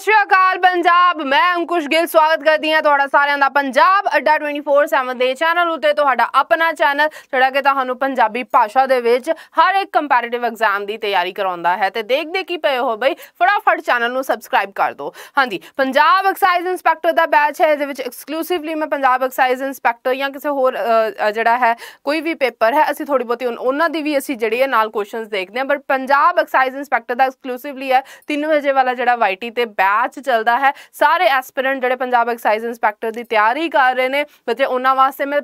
सत्याकाल पंजाब मैं अंकुश गिल स्वागत करदी ਹਾਂ ਤੁਹਾਡਾ ਸਾਰਿਆਂ ਦਾ ਪੰਜਾਬ ਅੱਡਾ 24/7 ਦੇ ਚੈਨਲ ਉਤੇ ਤੁਹਾਡਾ ਆਪਣਾ ਚੈਨਲ ਜਿਹੜਾ ਕਿ ਤੁਹਾਨੂੰ ਪੰਜਾਬੀ ਭਾਸ਼ਾ ਦੇ ਵਿੱਚ ਹਰ ਇੱਕ ਕੰਪੈਰੀਟਿਵ ਐਗਜ਼ਾਮ ਦੀ ਤਿਆਰੀ ਕਰਾਉਂਦਾ ਹੈ ਤੇ ਦੇਖਦੇ ਕੀ ਪਏ ਹੋ ਬਈ ਫਟਾਫਟ ਚੈਨਲ ਨੂੰ ਸਬਸਕ੍ਰਾਈਬ ਕਰ ਦਿਓ ਹਾਂਜੀ ਪੰਜਾਬ ਐਕਸਾਈਜ਼ ਇੰਸਪੈਕਟਰ ਦਾ ਬੈਚ ਹੈ ਇਹਦੇ ਵਿੱਚ ਐਕਸਕਲੂਸਿਵਲੀ ਮੈਂ ਪੰਜਾਬ ਐਕਸਾਈਜ਼ ਇੰਸਪੈਕਟਰ ਜਾਂ ਕਿਸੇ ਹੋਰ ਜਿਹੜਾ ਹੈ ਕੋਈ ਵੀ ਪੇਪਰ ਹੈ ਅਸੀਂ ਥੋੜੀ ਬਹੁਤੀ ਉਹਨਾਂ ਦੀ ਵੀ ਅਸੀਂ ਜਿਹੜੀ ਹੈ ਨਾਲ ਕੁਐਸਚਨਸ ਦੇਖਦੇ ਹਾਂ ਪਰ ਪੰਜਾਬ ਐਕਸਾਈਜ਼ ਇੰਸਪੈਕਟਰ ਦਾ ਐਕਸਕਲੂਸਿਵਲੀ ਹੈ 3 ਵਜੇ ਵਾਲਾ ਜਿਹੜਾ ਵਾਈਟੀ ਤੇ ਬੈਚ ਚੱਲਦਾ ਹੈ ਸਾਰੇ ਐਸਪੀਰੈਂਟ ਜਿਹੜੇ ਪੰਜਾਬ ਐਕਸਾਈਜ਼ ਇੰਸਪੈਕਟਰ ਦੀ ਤਿਆਰੀ ਕਰ ਰਹੇ ਨੇ ਬੱਚੇ ਉਹਨਾਂ ਵਾਸਤੇ ਮੈਂ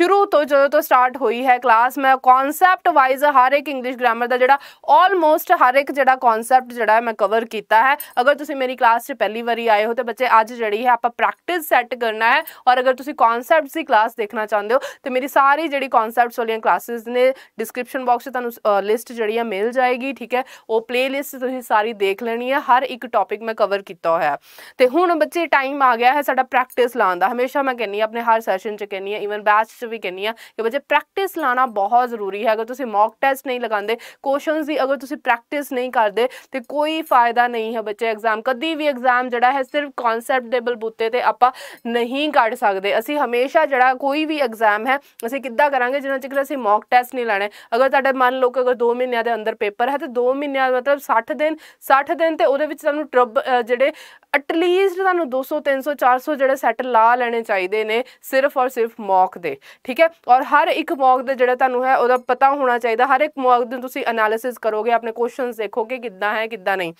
ਸ਼ੁਰੂ ਤੋਂ ਜਦੋਂ ਤੋਂ ਸਟਾਰਟ ਹੋਈ ਹੈ ਕਲਾਸ ਮੈਂ ਕਨਸੈਪਟ ਵਾਈਜ਼ ਹਰ ਇੱਕ ਇੰਗਲਿਸ਼ ਗ੍ਰਾਮਰ ਦਾ ਜਿਹੜਾ ਆਲਮੋਸਟ ਹਰ ਇੱਕ ਜਿਹੜਾ ਕਨਸੈਪਟ ਜਿਹੜਾ ਮੈਂ ਕਵਰ ਕੀਤਾ ਹੈ ਅਗਰ ਤੁਸੀਂ ਮੇਰੀ ਕਲਾਸ 'ਚ ਪਹਿਲੀ ਵਾਰੀ ਆਏ ਹੋ ਤੇ ਬੱਚੇ ਅੱਜ ਜਿਹੜੀ ਹੈ ਆਪਾਂ ਪ੍ਰੈਕਟਿਸ ਸੈੱਟ ਕਰਨਾ ਹੈ ਔਰ ਅਗਰ ਤੁਸੀਂ ਕਨਸੈਪਟਸ ਦੀ ਕਲਾਸ ਦੇਖਣਾ ਚਾਹੁੰਦੇ ਹੋ ਤੇ ਮੇਰੀ ਸਾਰੀ ਜਿਹੜੀ ਕਨਸੈਪਟਸ ਵਾਲੀਆਂ ਕਲਾਸਿਸ ਨੇ ਡਿਸਕ੍ਰਿਪਸ਼ਨ ਬਾਕਸ 'ਚ ਤੁਹਾਨੂੰ ਲਿਸਟ ਜਿਹੜੀ ਹੈ ਮਿਲ ਜਾਏਗੀ ਠੀਕ ਹੈ ਉਹ ਪਲੇਲਿਸਟ ਤੁਸੀਂ ਸਾਰੀ ਦੇਖ ਲੈਣੀ ਹੈ ਹਰ ਇੱਕ ਟੌਪਿਕ ਮੈਂ ਕਵਰ ਕੀਤਾ ਹੋਇਆ ਤੇ ਹੁਣ ਬੱਚੇ ਟਾਈਮ ਆ ਗਿਆ ਹੈ ਸਾਡਾ ਪ੍ਰੈਕਟਿਸ ਲਾਉਣ ਦਾ ਹਮੇਸ਼ਾ ਮੈਂ ਕਹਿੰਨੀ ਆ ਆਪਣੇ ਹਰ ਸੈਸ਼ਨ 'ਚ ਕਹਿੰਨੀ ਆ ਇਵਨ ਬੈਚ 'ਚ ਵੀ ਕਹਿੰਨੀ ਆ ਕਿ ਬੱਚੇ ਪ੍ਰੈਕਟਿਸ ਲਾਣਾ ਬਹੁਤ ਜ਼ਰੂਰੀ ਹੈ ਅਗਰ ਤੁਸੀਂ ਮੌਕ ਟੈਸਟ ਨਹੀਂ ਲਗਾਉਂਦੇ ਕੁਐਸਚਨਸ ਦੀ ਅਗਰ ਤੁਸੀਂ ਪ੍ਰੈਕਟਿਸ ਨਹੀਂ ਕਰਦੇ ਤੇ ਕੋਈ ਫਾਇਦਾ ਨਹੀਂ ਹੈ ਬੱਚੇ ਐਗਜ਼ਾਮ ਕਦੀ ਵੀ ਐਗਜ਼ਾਮ ਜਿਹੜਾ ਹੈ ਸਿਰਫ ਕਨਸੈਪਟ ਦੇ ਬਲਬੂਤੇ ਤੇ ਆਪਾਂ ਨਹੀਂ ਕੱਢ ਸਕਦੇ ਅਸੀਂ ਹਮੇਸ਼ਾ ਜਿਹੜਾ ਕੋਈ ਵੀ ਐਗਜ਼ਾਮ ਹੈ ਅਸੀਂ ਕਿੱਦਾਂ ਕਰਾਂਗੇ ਜਿੰਨਾ ਚਿਰ ਅਸੀਂ ਮੌਕ ਟੈਸਟ ਨਹੀਂ ਲਾਣੇ ਅਗਰ ਤੁਹਾਡੇ ਮੰਨ ਲਓ ਕਿ ਅਗਰ 2 ਮਹੀਨਿਆਂ ਦੇ ਅੰਦਰ ਪੇਪਰ ਹੈ ਤੇ 2 ਮਹੀਨਿਆਂ ਮਤਲਬ 60 ਦਿਨ 60 ਦਿਨ ਤੇ ਉਹਦੇ ਵਿੱਚ ਤੁਹਾਨੂੰ ਟਰਬ ਜਿਹੜੇ ਐਟਲੀਸਟ ਤੁਹਾਨੂੰ 200 300 400 ਜਿਹੜੇ ਸੈਟ ਲਾ ਲੈਣੇ ਚਾਹੀਦੇ ਨੇ ਸਿਰਫ ਔਰ ਸਿਰਫ ਮੌਕ ਦੇ ਠੀਕ ਹੈ ਔਰ ਹਰ ਇੱਕ ਮੌਕ ਦੇ ਜਿਹੜਾ ਤੁਹਾਨੂੰ ਹੈ ਉਹਦਾ ਪਤਾ ਹੋਣਾ ਚਾਹੀਦਾ ਹਰ ਇੱਕ ਮੌਕ ਦੇ ਤੁਸੀਂ ਐਨਾਲਿਸਿਸ ਕਰੋਗੇ ਆਪਣੇ ਕੁਐਸਚਨਸ ਦੇਖੋਗੇ ਕਿੱਦਾਂ ਹੈ ਕਿੱਦਾਂ ਨਹੀਂ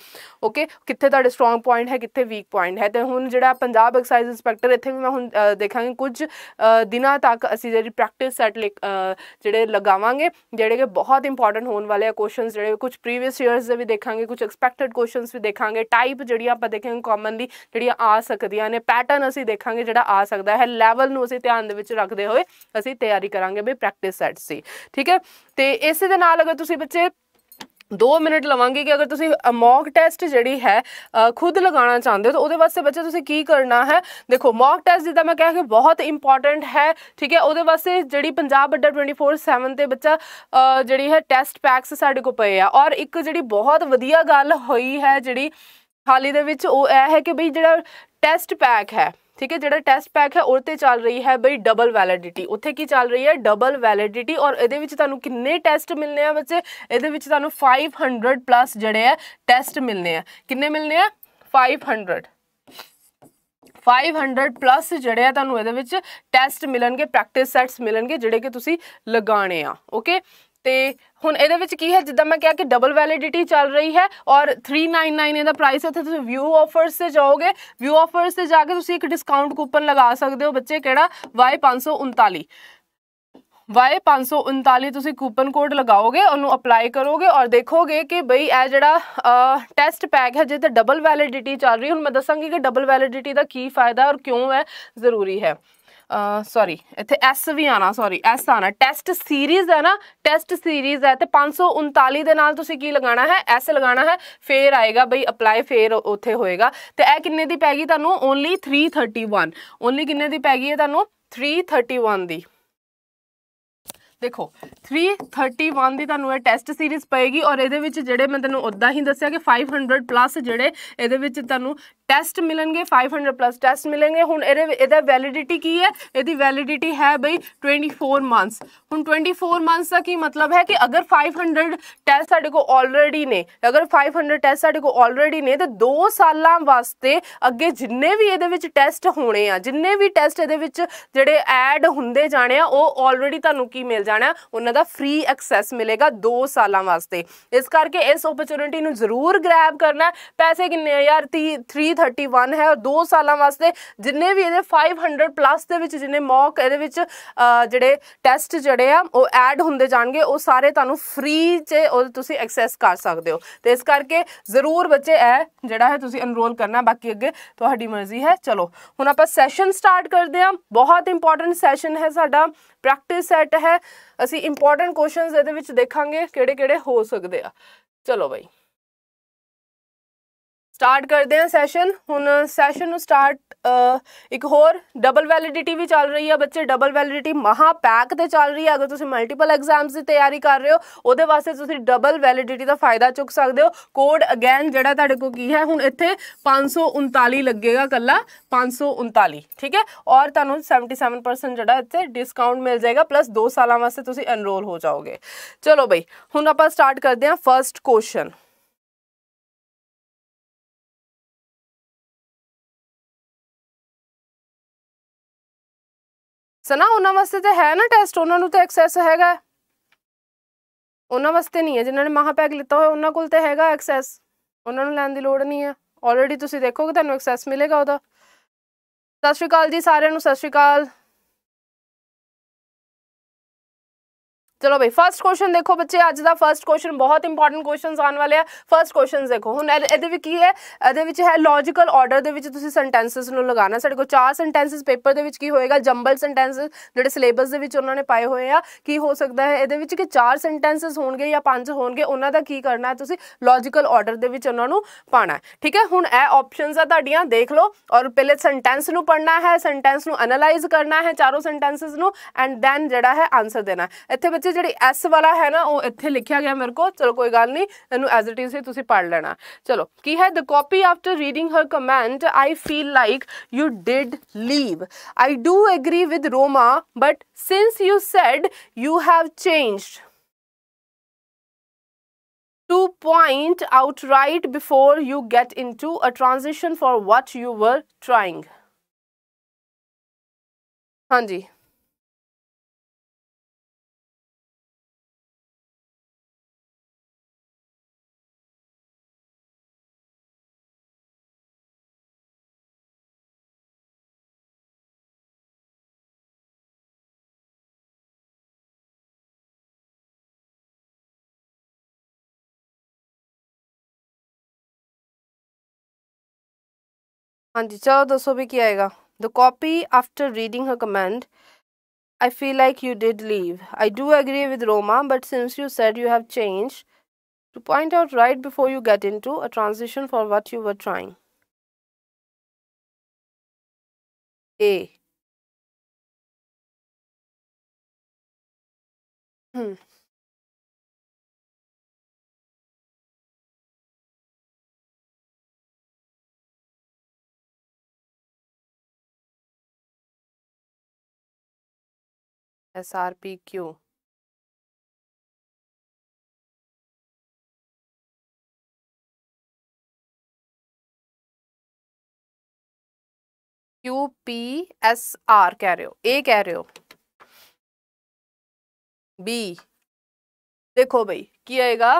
ਓਕੇ ਕਿੱਥੇ ਤੁਹਾਡੇ ਸਟਰੋਂਗ ਪੁਆਇੰਟ ਹੈ ਕਿੱਥੇ ਵੀਕ ਪੁਆਇੰਟ ਹੈ ਤੇ ਹੁਣ ਜਿਹੜਾ ਪੰਜਾਬ ਐਕਸਾਈਜ਼ ਇੰਸਪੈਕਟਰ ਇੱਥੇ ਵੀ ਮੈਂ ਹੁਣ ਦੇਖਾਂਗੇ ਕੁਝ ਦਿਨਾਂ ਤੱਕ ਅਸੀਂ ਜਿਹੜੀ ਪ੍ਰੈਕਟਿਸ ਸੈਟ ਜਿਹੜੇ ਲਗਾਵਾਂਗੇ ਜਿਹੜੇ ਕਿ ਬਹੁਤ ਇੰਪੋਰਟੈਂਟ ਹੋਣ ਵਾਲੇ ਆ ਕੁਐਸਚਨਸ ਜਿਹੜੇ ਕੁਝ ਪ੍ਰੀਵੀਅਸ ਇਅਰਸ ਦੇ ਵੀ ਦੇਖਾਂਗੇ ਕੁਝ ਐਕਸਪੈਕਟਡ ਕੁਐਸਚਨਸ ਵੀ ਦੇਖਾਂਗੇ ਟਾਈਪ ਜਿਹੜੀ ਜਿਹੜੀਆਂ ਆਪਾਂ ਦੇਖਾਂਗੇ ਕਾਮਨਲੀ ਜਿਹੜੀਆਂ ਆ ਸਕਦੀਆਂ ਨੇ ਪੈਟਰਨ ਅਸੀਂ ਦੇਖਾਂਗੇ ਜਿਹੜਾ ਆ ਸਕਦਾ ਹੈ ਲੈਵਲ ਨੂੰ ਅਸੀਂ ਧਿਆਨ ਦੇ ਵਿੱਚ ਰੱਖਦੇ ਹੋਏ ਅਸੀਂ ਤਿਆਰੀ ਕਰਾਂਗੇ ਵੀ ਪ੍ਰੈਕਟਿਸ ਸੈਟਸ ਦੀ ਠੀਕ ਹੈ ਤੇ ਇਸੇ ਦੇ ਨਾਲ ਅਗਰ ਤੁਸੀਂ ਬੱਚੇ 2 ਮਿੰਟ ਲਵਾਂਗੇ ਕਿ ਅਗਰ ਤੁਸੀਂ ਮੌਕ ਟੈਸਟ ਜਿਹੜੀ ਹੈ ਖੁਦ ਲਗਾਉਣਾ ਚਾਹੁੰਦੇ ਹੋ ਤਾਂ ਉਹਦੇ ਵਾਸਤੇ ਬੱਚੇ ਤੁਸੀਂ ਕੀ ਕਰਨਾ ਹੈ ਦੇਖੋ ਮੌਕ ਟੈਸਟ ਜਿੱਦਾਂ ਮੈਂ ਕਿਹਾ ਕਿ ਬਹੁਤ ਇੰਪੋਰਟੈਂਟ ਹੈ ਠੀਕ ਹੈ ਉਹਦੇ ਵਾਸਤੇ ਜਿਹੜੀ ਪੰਜਾਬ ਅੱਡਾ 24/7 ਤੇ ਬੱਚਾ ਜਿਹੜੀ ਹੈ ਟੈਸਟ ਪੈਕਸ ਸਾਡੇ ਕੋਲ ਪਏ ਆ ਔਰ ਇੱਕ ਜਿਹੜੀ ਬਹੁਤ ਵਧੀਆ ਗੱਲ ਹੋਈ ਹੈ ਜਿਹੜੀ ਹਾਲੀ ਦੇ ਵਿੱਚ ਉਹ ਇਹ ਹੈ ਕਿ ਬਈ ਜਿਹੜਾ ਟੈਸਟ ਪੈਕ ਹੈ ਠੀਕ ਹੈ ਜਿਹੜਾ ਟੈਸਟ ਪੈਕ ਹੈ ਉਹਤੇ ਚੱਲ ਰਹੀ ਹੈ ਬਈ ਡਬਲ ਵੈਲਿਡਿਟੀ ਉੱਥੇ ਕੀ ਚੱਲ ਰਹੀ ਹੈ ਡਬਲ ਵੈਲਿਡਿਟੀ ਔਰ ਇਹਦੇ ਵਿੱਚ ਤੁਹਾਨੂੰ ਕਿੰਨੇ ਟੈਸਟ ਮਿਲਨੇ ਆ ਬੱਚੇ ਇਹਦੇ ਵਿੱਚ ਤੁਹਾਨੂੰ 500 ਪਲੱਸ ਜਿਹੜੇ ਆ ਟੈਸਟ ਮਿਲਨੇ ਆ ਕਿੰਨੇ ਮਿਲਨੇ ਆ 500 500 ਪਲੱਸ ਜਿਹੜੇ ਆ ਤੁਹਾਨੂੰ ਇਹਦੇ ਵਿੱਚ ਟੈਸਟ ਮਿਲਣਗੇ ਪ੍ਰੈਕਟਿਸ ਸੈਟਸ ਮਿਲਣਗੇ ਜਿਹੜੇ ਕਿ ਤੁਸੀਂ ਲਗਾਣੇ ਆ ਓਕੇ ਤੇ ਹੁਣ ਇਹਦੇ ਵਿੱਚ ਕੀ ਹੈ ਜਿੱਦਾਂ ਮੈਂ ਕਿਹਾ ਕਿ ਡਬਲ ਵੈਲਿਡਿਟੀ ਚੱਲ ਰਹੀ ਹੈ ਔਰ 399 ਇਹਦਾ ਪ੍ਰਾਈਸ ਹੈ ਤੇ ਤੁਸੀਂ ਵਿਊ ਆਫਰਸ ਤੇ ਜਾਓਗੇ ਵਿਊ ਆਫਰਸ ਤੇ ਜਾ ਕੇ ਤੁਸੀਂ ਇੱਕ ਡਿਸਕਾਊਂਟ ਕੂਪਨ ਲਗਾ ਸਕਦੇ ਹੋ ਬੱਚੇ ਕਿਹੜਾ Y539 Y539 ਤੁਸੀਂ ਕੂਪਨ ਕੋਡ ਲਗਾਓਗੇ ਉਹਨੂੰ ਅਪਲਾਈ ਕਰੋਗੇ ਔਰ ਦੇਖੋਗੇ ਕਿ ਬਈ ਇਹ ਜਿਹੜਾ ਟੈਸਟ ਪੈਕ ਹੈ ਜੇ ਤਾਂ ਡਬਲ ਵੈਲਿਡਿਟੀ ਚੱਲ ਰਹੀ ਹੁਣ ਮੈਂ ਦੱਸਾਂਗੀ ਕਿ ਡਬਲ ਵੈਲਿਡਿਟੀ ਦਾ ਕੀ ਫਾਇਦਾ ਔਰ ਕਿਉਂ ਹੈ ਜ਼ਰੂਰੀ ਹੈ ਸੌਰੀ ਇੱਥੇ ਐਸ ਵੀ ਆਣਾ ਸੌਰੀ ਐਸ ਆਣਾ ਟੈਸਟ ਸੀਰੀਜ਼ ਹੈ ਨਾ ਟੈਸਟ ਸੀਰੀਜ਼ ਹੈ ਤੇ 539 ਦੇ ਨਾਲ ਤੁਸੀਂ ਕੀ ਲਗਾਣਾ ਹੈ ਐਸ ਲਗਾਣਾ ਹੈ ਫੇਰ ਆਏਗਾ ਬਈ ਅਪਲਾਈ ਫੇਰ ਉੱਥੇ ਹੋਏਗਾ ਤੇ ਇਹ ਕਿੰਨੇ ਦੀ ਪੈ ਗਈ ਤੁਹਾਨੂੰ ਓਨਲੀ 331 ਓਨਲੀ ਕਿੰਨੇ ਦੀ ਪੈ ਗਈ ਹੈ ਤੁਹਾਨੂੰ 331 ਦੀ ਦੇਖੋ 331 ਦੀ ਤੁਹਾਨੂੰ ਇਹ ਟੈਸਟ ਸੀਰੀਜ਼ ਪਏਗੀ ਔਰ ਇਹਦੇ ਵਿੱਚ ਜਿਹੜੇ ਮੈਂ ਤੁਹਾਨੂੰ ਉਦਾਂ ਹੀ ਦੱਸਿਆ ਕਿ 500 ਪਲੱਸ ਜਿਹੜੇ ਇਹਦੇ ਵਿੱਚ ਤੁਹਾਨੂੰ ਟੈਸਟ ਮਿਲਣਗੇ 500 ਪਲੱਸ ਟੈਸਟ ਮਿਲਣਗੇ ਹੁਣ ਇਹਦੇ ਇਹਦਾ ਵੈਲਿਡਿਟੀ ਕੀ ਹੈ ਇਹਦੀ ਵੈਲਿਡਿਟੀ ਹੈ ਬਈ 24 ਮੰਥਸ ਹੁਣ 24 ਮੰਥਸ ਦਾ ਕੀ ਮਤਲਬ ਹੈ ਕਿ ਅਗਰ 500 ਟੈਸਟ ਸਾਡੇ ਕੋਲ ਆਲਰੇਡੀ ਨੇ ਅਗਰ 500 ਟੈਸਟ ਸਾਡੇ ਕੋਲ ਆਲਰੇਡੀ ਨੇ ਤੇ 2 ਸਾਲਾਂ ਵਾਸਤੇ ਅੱਗੇ ਜਿੰਨੇ ਵੀ ਇਹਦੇ ਵਿੱਚ ਟੈਸਟ ਹੋਣੇ ਆ ਜਿੰਨੇ ਵੀ ਟੈਸਟ ਇਹਦੇ ਵਿੱਚ ਜਿਹੜੇ ਐਡ ਹੁੰਦੇ ਜਾਣੇ ਆ ਉਹ ਆਲਰੇਡੀ ਤੁਹਾਨੂੰ ਕੀ ਮਿਲ ਜਾਣਾ ਉਹਨਾਂ ਦਾ ਫ੍ਰੀ ਐਕਸੈਸ ਮਿਲੇਗਾ 2 ਸਾਲਾਂ ਵਾਸਤੇ ਇਸ ਕਰਕੇ ਇਸ ਓਪਰਚ्युनिटी ਨੂੰ ਜ਼ਰੂਰ ਗ੍ਰੈਬ ਕਰਨਾ ਪੈਸੇ ਕਿੰਨੇ ਆ ਯਾਰ 30 31 ਹੈ ਔਰ 2 ਸਾਲਾਂ ਵਾਸਤੇ ਜਿੰਨੇ ਵੀ ਇਹਦੇ 500 ਪਲੱਸ ਦੇ ਵਿੱਚ ਜਿੰਨੇ ਮੌਕ ਇਹਦੇ ਵਿੱਚ ਜਿਹੜੇ ਟੈਸਟ ਜਿਹੜੇ ਆ ਉਹ ਐਡ ਹੁੰਦੇ ਜਾਣਗੇ ਉਹ ਸਾਰੇ ਤੁਹਾਨੂੰ ਫ੍ਰੀ 'ਚ ਉਹ ਤੁਸੀਂ ਐਕਸੈਸ ਕਰ ਸਕਦੇ ਹੋ ਤੇ ਇਸ ਕਰਕੇ ਜ਼ਰੂਰ ਬੱਚੇ ਇਹ ਜਿਹੜਾ ਹੈ ਤੁਸੀਂ ਅਨਰੋਲ ਕਰਨਾ ਬਾਕੀ ਅੱਗੇ ਤੁਹਾਡੀ ਮਰਜ਼ੀ ਹੈ ਚਲੋ ਹੁਣ ਆਪਾਂ ਸੈਸ਼ਨ ਸਟਾਰਟ ਕਰਦੇ ਹਾਂ ਬਹੁਤ ਇੰਪੋਰਟੈਂਟ ਸੈਸ਼ਨ ਹੈ ਸਾਡਾ ਪ੍ਰੈਕਟਿਸ ਸੈਟ ਹੈ ਅਸੀਂ ਇੰਪੋਰਟੈਂਟ ਕੁਐਸਚਨਸ ਇਹਦੇ ਵਿੱਚ ਦੇਖਾਂਗੇ ਕਿਹੜੇ ਕਿਹੜੇ ਹੋ ਸਕਦੇ ਆ ਚਲੋ ਬਾਈ ਸਟਾਰਟ ਕਰਦੇ ਹਾਂ ਸੈਸ਼ਨ ਹੁਣ ਸੈਸ਼ਨ ਨੂੰ ਸਟਾਰਟ ਇੱਕ ਹੋਰ ਡਬਲ ਵੈਲਿਡਿਟੀ ਵੀ ਚੱਲ ਰਹੀ ਹੈ ਬੱਚੇ ਡਬਲ ਵੈਲਿਡਿਟੀ ਮਹਾ ਪੈਕ ਤੇ ਚੱਲ ਰਹੀ ਹੈ ਅਗਰ ਤੁਸੀਂ ਮਲਟੀਪਲ ਐਗਜ਼ਾਮਸ ਦੀ ਤਿਆਰੀ ਕਰ ਰਹੇ ਹੋ ਉਹਦੇ ਵਾਸਤੇ ਤੁਸੀਂ ਡਬਲ ਵੈਲਿਡਿਟੀ ਦਾ ਫਾਇਦਾ ਚੁੱਕ ਸਕਦੇ ਹੋ ਕੋਡ ਅਗੇਨ ਜਿਹੜਾ ਤੁਹਾਡੇ ਕੋਲ ਕੀ ਹੈ ਹੁਣ ਇੱਥੇ 539 ਲੱਗੇਗਾ ਕੱਲਾ 539 ਠੀਕ ਹੈ ਔਰ ਤੁਹਾਨੂੰ 77% ਜਿਹੜਾ ਇੱਥੇ ਡਿਸਕਾਊਂਟ ਮਿਲ ਜਾਏਗਾ ਪਲੱਸ 2 ਸਾਲਾਂ ਵਾਸਤੇ ਤੁਸੀਂ ਐਨਰੋਲ ਹੋ ਜਾਓਗੇ ਚਲੋ ਬਈ ਹੁਣ ਆਪਾਂ ਸਟਾਰਟ ਕਰਦੇ ਹਾਂ ਫਰਸਟ ਕੁਐਸਚਨ ਸਨਾ ਉਹਨਾਂ ਵਾਸਤੇ ਤੇ ਹੈ ਨਾ ਟੈਸਟ ਉਹਨਾਂ ਨੂੰ ਤਾਂ ਐਕਸੈਸ ਹੈਗਾ ਉਹਨਾਂ ਵਾਸਤੇ ਨਹੀਂ ਹੈ ਜਿਨ੍ਹਾਂ ਨੇ ਮਹਾਪੈਗ ਲਿੱਤਾ ਹੋਇਆ ਉਹਨਾਂ ਕੋਲ ਤਾਂ ਹੈਗਾ ਐਕਸੈਸ ਉਹਨਾਂ ਨੂੰ ਲੈਣ ਦੀ ਲੋੜ ਨਹੀਂ ਹੈ ਆਲਰੇਡੀ ਤੁਸੀਂ ਦੇਖੋਗੇ ਤੁਹਾਨੂੰ ਐਕਸੈਸ ਮਿਲੇਗਾ ਉਹਦਾ ਸਤਿ ਸ਼੍ਰੀ ਅਕਾਲ ਜੀ ਸਾਰਿਆਂ ਨੂੰ ਸਤਿ ਸ਼੍ਰੀ ਅਕਾਲ ਚਲੋ ਬਈ ਫਰਸਟ ਕੁਐਸਚਨ ਦੇਖੋ ਬੱਚੇ ਅੱਜ ਦਾ ਫਰਸਟ ਕੁਐਸਚਨ ਬਹੁਤ ਇੰਪੋਰਟੈਂਟ ਕੁਐਸਚਨਸ ਆਉਣ ਵਾਲੇ ਆ ਫਰਸਟ ਕੁਐਸਚਨ ਦੇਖੋ ਹੁਣ ਇਹਦੇ ਵਿੱਚ ਕੀ ਹੈ ਇਹਦੇ ਵਿੱਚ ਹੈ ਲੌਜੀਕਲ ਆਰਡਰ ਦੇ ਵਿੱਚ ਤੁਸੀਂ ਸੈਂਟੈਂਸਸ ਨੂੰ ਲਗਾਉਣਾ ਸਾਡੇ ਕੋਲ ਚਾਰ ਸੈਂਟੈਂਸਸ ਪੇਪਰ ਦੇ ਵਿੱਚ ਕੀ ਹੋਏਗਾ ਜੰਬਲ ਸੈਂਟੈਂਸਸ ਜਿਹੜੇ ਸਿਲੇਬਸ ਦੇ ਵਿੱਚ ਉਹਨਾਂ ਨੇ ਪਾਏ ਹੋਏ ਆ ਕੀ ਹੋ ਸਕਦਾ ਹੈ ਇਹਦੇ ਵਿੱਚ ਕਿ ਚਾਰ ਸੈਂਟੈਂਸਸ ਹੋਣਗੇ ਜਾਂ ਪੰਜ ਹੋਣਗੇ ਉਹਨਾਂ ਦਾ ਕੀ ਕਰਨਾ ਹੈ ਤੁਸੀਂ ਲੌਜੀਕਲ ਆਰਡਰ ਦੇ ਵਿੱਚ ਉਹਨਾਂ ਨੂੰ ਪਾਣਾ ਹੈ ਠੀਕ ਹੈ ਹੁਣ ਇਹ ਆਪਸ਼ਨਸ ਆ ਤੁਹਾਡੀਆਂ ਦੇਖ ਲਓ ਔਰ ਪਹਿਲੇ ਸੈਂਟੈਂਸ ਨੂੰ ਪੜਨਾ ਹੈ ਸੈਂਟੈਂਸ ਨੂੰ ਐਨਾਲਾਈਜ਼ ਕਰਨਾ ਹੈ ਚਾਰੋਂ ਸੈਂਟੈਂਸਸ ਨੂੰ ਐਂਡ ਦੈਨ ਜਿਹੜਾ ਹੈ ਆਨਸਰ ਦੇਣਾ ਇੱਥੇ ਬੱਚੇ ਜੀ ਜਿਹੜੀ ਐਸ ਵਾਲਾ ਹੈ ਨਾ ਉਹ ਇੱਥੇ ਲਿਖਿਆ ਗਿਆ ਮੇਰੇ ਕੋਲ ਚਲੋ ਕੋਈ ਗੱਲ ਨਹੀਂ ਇਹਨੂੰ ਐਜ਼ ਇਟ ਇਜ਼ ਹੀ ਤੁਸੀਂ ਪੜ ਲੈਣਾ ਚਲੋ ਕੀ ਹੈ the copy after reading her comment I feel like you did leave I do agree with Roma but since you said you have changed to point out right before you get into a transition for what you were trying. हाँ जी And the चलो दोस्तों भी किया आएगा the copy after reading her comment I feel like you did leave. I do agree with Roma, but since you said you have changed, to point out right before you get into a transition for what you were trying. A. Hmm. S R P Q Q P S R कह रहे हो ए कह रहे हो B देखो भाई आएगा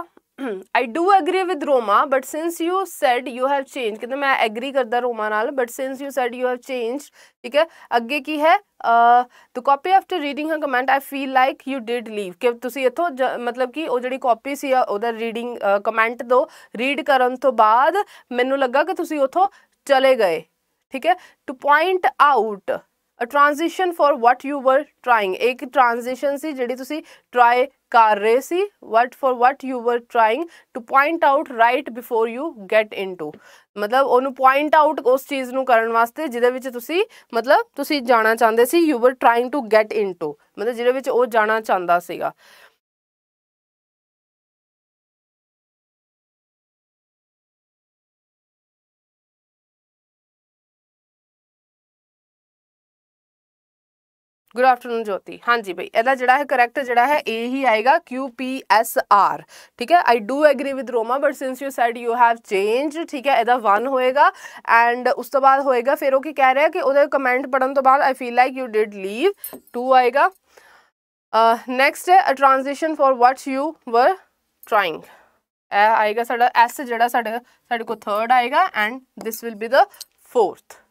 I do agree with Roma but since you said you have change कहते मैं एग्री करता रोमा न but since you said you have change ठीक है अगे की है the copy after reading her comment I feel like you did leave कि तुम इतों ज मतलब कि वो जी कॉपी से उधर रीडिंग कमेंट दो रीड कर तो बाद मैनू लगा कि तुम उतो चले गए ठीक है to point out a transition for what you were trying एक ट्रांजिशन से जी ट्राई ਕਰ ਰਹੇ ਸੀ what for what you were trying to point out right before you get into ਮਤਲਬ ਉਹਨੂੰ ਪੁਆਇੰਟ ਆਊਟ ਉਸ ਚੀਜ਼ ਨੂੰ ਕਰਨ ਵਾਸਤੇ ਜਿਹਦੇ ਵਿੱਚ ਤੁਸੀਂ ਮਤਲਬ ਤੁਸੀਂ ਜਾਣਾ ਚਾਹੁੰਦੇ ਸੀ you were trying to get into ਮਤਲਬ ਜਿਹਦੇ ਵਿੱਚ ਉਹ ਜਾਣਾ ਚਾਹੁੰਦਾ ਸੀਗਾ गुड आफ्टरनून ज्योति हाँ जी बई एद जो है करैक्ट जरा है ए ही आएगा क्यू पी एस आर ठीक है I do agree with Roma but since you said you have change ठीक है यदा वन होएगा एंड उस तो बाद होएगा फिर वो की कह रहा uh, है कि वह कमेंट पढ़ने तो बाद I feel like you did leave two आएगा नैक्सट है a transition for what's you were trying आएगा साढ़ा एस जरा सा थर्ड आएगा and this will be the fourth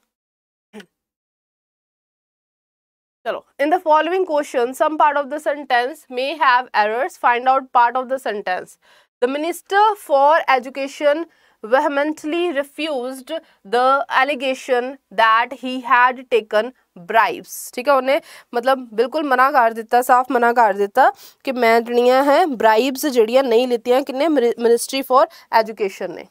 चलो in the following question some part of the sentence may have errors find out part of the sentence the minister for education vehemently refused the allegation that he had taken bribes ठीक है उन्हें मतलब बिल्कुल मना कर दिता साफ मना कर दिता कि मैं जड़ियाँ हैं ब्राइब्स जड़ियाँ नहीं लेती किन्ने मिनिस्ट्री फॉर एजुकेशन ने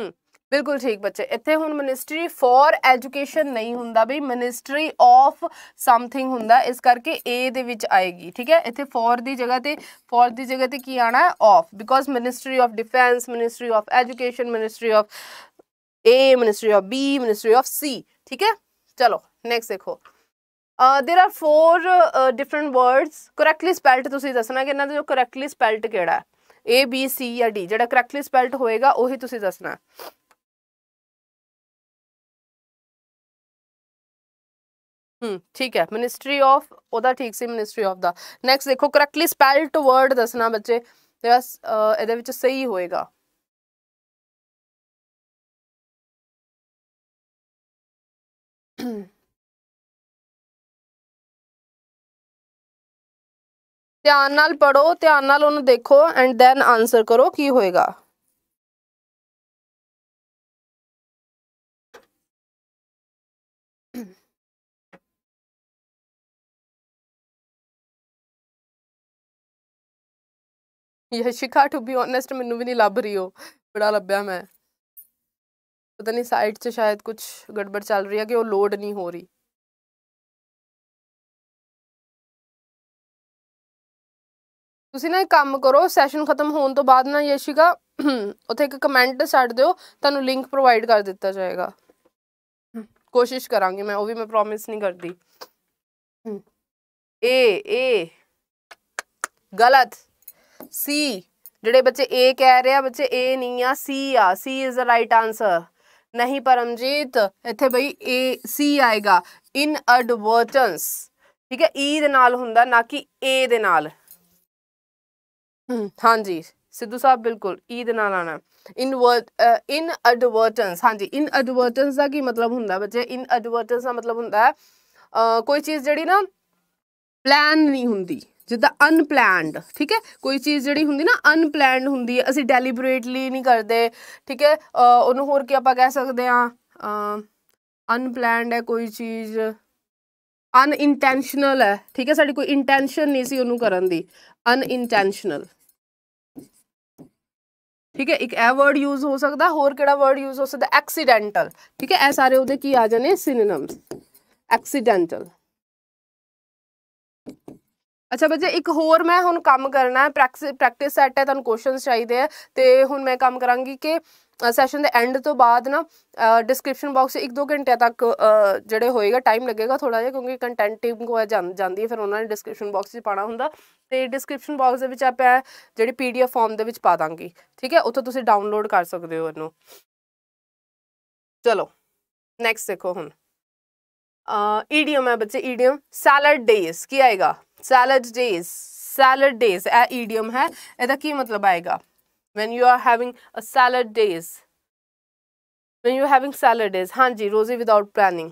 ਹੂੰ ਬਿਲਕੁਲ ਠੀਕ ਬੱਚੇ ਇੱਥੇ ਹੁਣ ਮਿਨਿਸਟਰੀ ਫਾਰ ਐਜੂਕੇਸ਼ਨ ਨਹੀਂ ਹੁੰਦਾ ਬਈ ਮਿਨਿਸਟਰੀ ਆਫ ਸਮਥਿੰਗ ਹੁੰਦਾ ਇਸ ਕਰਕੇ ਏ ਦੇ ਵਿੱਚ ਆਏਗੀ ਠੀਕ ਹੈ ਇੱਥੇ ਫਾਰ ਦੀ ਜਗ੍ਹਾ ਤੇ ਫਾਰ ਦੀ ਜਗ੍ਹਾ ਤੇ ਕੀ ਆਣਾ ਹੈ of because ministry of defence ministry of education ministry of A ministry of B ministry of C ठीक है चलो नेक्स्ट देखो there are four different words correctly spelt तुम दसना कि इन्होंने जो करैक्टली स्पैल्ट कि ਏ ਬੀ ਸੀ ਜਾਂ ਡੀ ਜਿਹੜਾ ਕਰੈਕਟਲੀ ਸਪੈਲਡ ਹੋਏਗਾ ਉਹੀ ਤੁਸੀਂ ਦੱਸਣਾ ਹੂੰ ਠੀਕ ਹੈ ਮਿਨਿਸਟਰੀ ਆਫ ਉਹਦਾ ਠੀਕ ਸੀ ਮਿਨਿਸਟਰੀ ਆਫ ਦਾ ਨੈਕਸਟ ਦੇਖੋ ਕਰੈਕਟਲੀ ਸਪੈਲਡ ਵਰਡ ਦੱਸਣਾ ਬੱਚੇ ਜਿਹੜਾ ਇਹਦੇ ਵਿੱਚ ਸਹੀ ਹੋਏਗਾ ਧਿਆਨ ਨਾਲ ਪੜੋ ਧਿਆਨ ਨਾਲ ਉਹਨੂੰ ਦੇਖੋ ਐਂਡ ਦੈਨ ਆਨਸਰ ਕਰੋ ਕੀ ਹੋਏਗਾ ਯਸ਼ਿਕਾ ਟੂ ਬੀ ਓਨੈਸਟ ਮੈਨੂੰ ਵੀ ਨਹੀਂ ਲੱਭ ਰਹੀ ਉਹ ਬੜਾ ਲੱਭਿਆ ਮੈਂ ਪਤਾ ਨਹੀਂ ਸਾਈਟ 'ਚ ਸ਼ਾਇਦ ਕੁਝ ਗੜਬੜ ਚੱਲ ਰਹੀ ਹੈ ਕਿ ਉਹ ਲੋਡ ਨਹੀਂ ਹੋ ਰਹੀ ਤੁਸੀਂ ਨਾ ਕੰਮ ਕਰੋ ਸੈਸ਼ਨ ਖਤਮ ਹੋਣ ਤੋਂ ਬਾਅਦ ਨਾ ਯਸ਼ਿਕਾ ਉੱਥੇ ਇੱਕ ਕਮੈਂਟ ਛੱਡ ਦਿਓ ਤੁਹਾਨੂੰ ਲਿੰਕ ਪ੍ਰੋਵਾਈਡ ਕਰ ਦਿੱਤਾ ਜਾਏਗਾ ਕੋਸ਼ਿਸ਼ ਕਰਾਂਗੀ ਮੈਂ ਉਹ ਵੀ ਮੈਂ ਪ੍ਰੋਮਿਸ ਨਹੀਂ ਕਰਦੀ ਏ ਏ ਗਲਤ ਸੀ ਜਿਹੜੇ ਬੱਚੇ ਏ ਕਹਿ ਰਹੇ ਆ ਬੱਚੇ ਏ ਨਹੀਂ ਆ ਸੀ ਆ C is a right answer ਨਹੀਂ ਪਰਮਜੀਤ ਇੱਥੇ ਬਈ ਏ ਸੀ ਆਏਗਾ ਇਨ ਅਡਵਰਟੈਂਸ ਠੀਕ ਹੈ ਈ e ਦੇ ਨਾਲ ਹੁੰਦਾ ਨਾ ਕਿ ਏ ਦੇ ਨਾਲ ਹਾਂਜੀ ਸਿੱਧੂ ਸਾਹਿਬ ਬਿਲਕੁਲ ਈ e ਦੇ ਨਾਲ ਆਣਾ ਇਨਵਰਟ ਇਨ ਐਡਵਰਟੈਂਸ ਹਾਂਜੀ ਇਨ ਐਡਵਰਟੈਂਸ ਦਾ ਕੀ ਮਤਲਬ ਹੁੰਦਾ ਬੱਚੇ ਇਨ ਐਡਵਰਟੈਂਸ ਦਾ ਮਤਲਬ ਹੁੰਦਾ ਹੈ ਕੋਈ ਚੀਜ਼ ਜਿਹੜੀ ਨਾ ਪਲਾਨ ਨਹੀਂ ਹੁੰਦੀ ਜਿੱਦਾਂ ਅਨਪਲਾਨਡ ਠੀਕ ਹੈ ਕੋਈ ਚੀਜ਼ ਜਿਹੜੀ ਹੁੰਦੀ ਨਾ ਅਨਪਲਾਨਡ ਹੁੰਦੀ ਹੈ ਅਸੀਂ ਡੈਲੀਬਰੇਟਲੀ ਨਹੀਂ ਕਰਦੇ ਠੀਕ ਹੈ ਉਹਨੂੰ ਹੋਰ ਕੀ ਆਪਾਂ ਕਹਿ ਸਕਦੇ ਆ ਅਨਪਲਾਨਡ ਹੈ ਕੋਈ ਚੀਜ਼ ਅਨਇੰਟੈਂਸ਼ਨਲ ਹੈ ਠੀਕ ਹੈ ਸਾਡੀ ਕੋਈ ਇੰਟੈਂਸ਼ਨ ਨਹੀਂ ਸੀ ਉਹਨੂੰ ਕਰਨ ਦੀ ਅਨਇੰਟੈਂਸ਼ਨਲ ਠੀਕ ਹੈ ਇੱਕ ਐ ਵਰਡ ਯੂਜ਼ ਹੋ ਸਕਦਾ ਹੋਰ ਕਿਹੜਾ ਵਰਡ ਯੂਜ਼ ਹੋ ਸਕਦਾ ਐਕਸੀਡੈਂਟਲ ਠੀਕ ਹੈ ਇਹ ਸਾਰੇ ਉਹਦੇ ਕੀ ਆ ਜਾਣੇ ਸਿਨੋਨਿਮਸ ਐਕਸੀਡੈਂਟਲ ਅੱਛਾ ਬੱਚੇ ਇੱਕ ਹੋਰ ਮੈਂ ਹੁਣ ਕੰਮ ਕਰਨਾ ਹੈ ਪ੍ਰੈਕਟਿਸ ਸੈਟ ਹੈ ਤੁਹਾਨੂੰ ਕੁਐਸਚਨਸ ਚਾਹੀਦੇ ਆ ਤੇ ਹੁਣ ਮੈਂ ਕੰਮ ਕਰਾਂਗੀ ਕਿ ਸੈਸ਼ਨ ਦੇ ਐਂਡ ਤੋਂ ਬਾਅਦ ਨਾ ਡਿਸਕ੍ਰਿਪਸ਼ਨ ਬਾਕਸ 1-2 ਘੰਟੇ ਤੱਕ ਜਿਹੜੇ ਹੋਏਗਾ ਟਾਈਮ ਲੱਗੇਗਾ ਥੋੜਾ ਜਿਹਾ ਕਿਉਂਕਿ ਕੰਟੈਂਟ ਟੀਮ ਕੋ ਜਾਂਦੀ ਹੈ ਫਿਰ ਉਹਨਾਂ ਨੇ ਡਿਸਕ੍ਰਿਪਸ਼ਨ ਬਾਕਸ 'ਚ ਪਾਣਾ ਹੁੰਦਾ ਤੇ ਡਿਸਕ੍ਰਿਪਸ਼ਨ ਬਾਕਸ ਦੇ ਵਿੱਚ ਆਪਾਂ ਜਿਹੜੀ ਪੀਡੀਐਫ ਫਾਰਮ ਦੇ ਵਿੱਚ ਪਾ ਦਾਂਗੀ ਠੀਕ ਹੈ ਉੱਥੋਂ ਤੁਸੀਂ ਡਾਊਨਲੋਡ ਕਰ ਸਕਦੇ ਹੋ ਇਹਨੂੰ ਚਲੋ ਨੈਕਸਟ ਦੇਖੋ ਹੁਣ ਈਡੀਅਮ ਹੈ ਬੱਚੇ ਈਡੀਅਮ ਸੈਲਡ ਡੇਜ਼ ਕੀ ਆਏਗਾ ਸੈਲਡ ਡੇਜ਼ ਸੈਲਡ ਡੇਜ਼ ਇਹ ਈਡੀਅਮ ਹੈ ਇਹਦਾ ਕੀ ਮਤਲਬ ਆਏਗਾ when you are having a salad days when you are having salad days hanji rosy without planning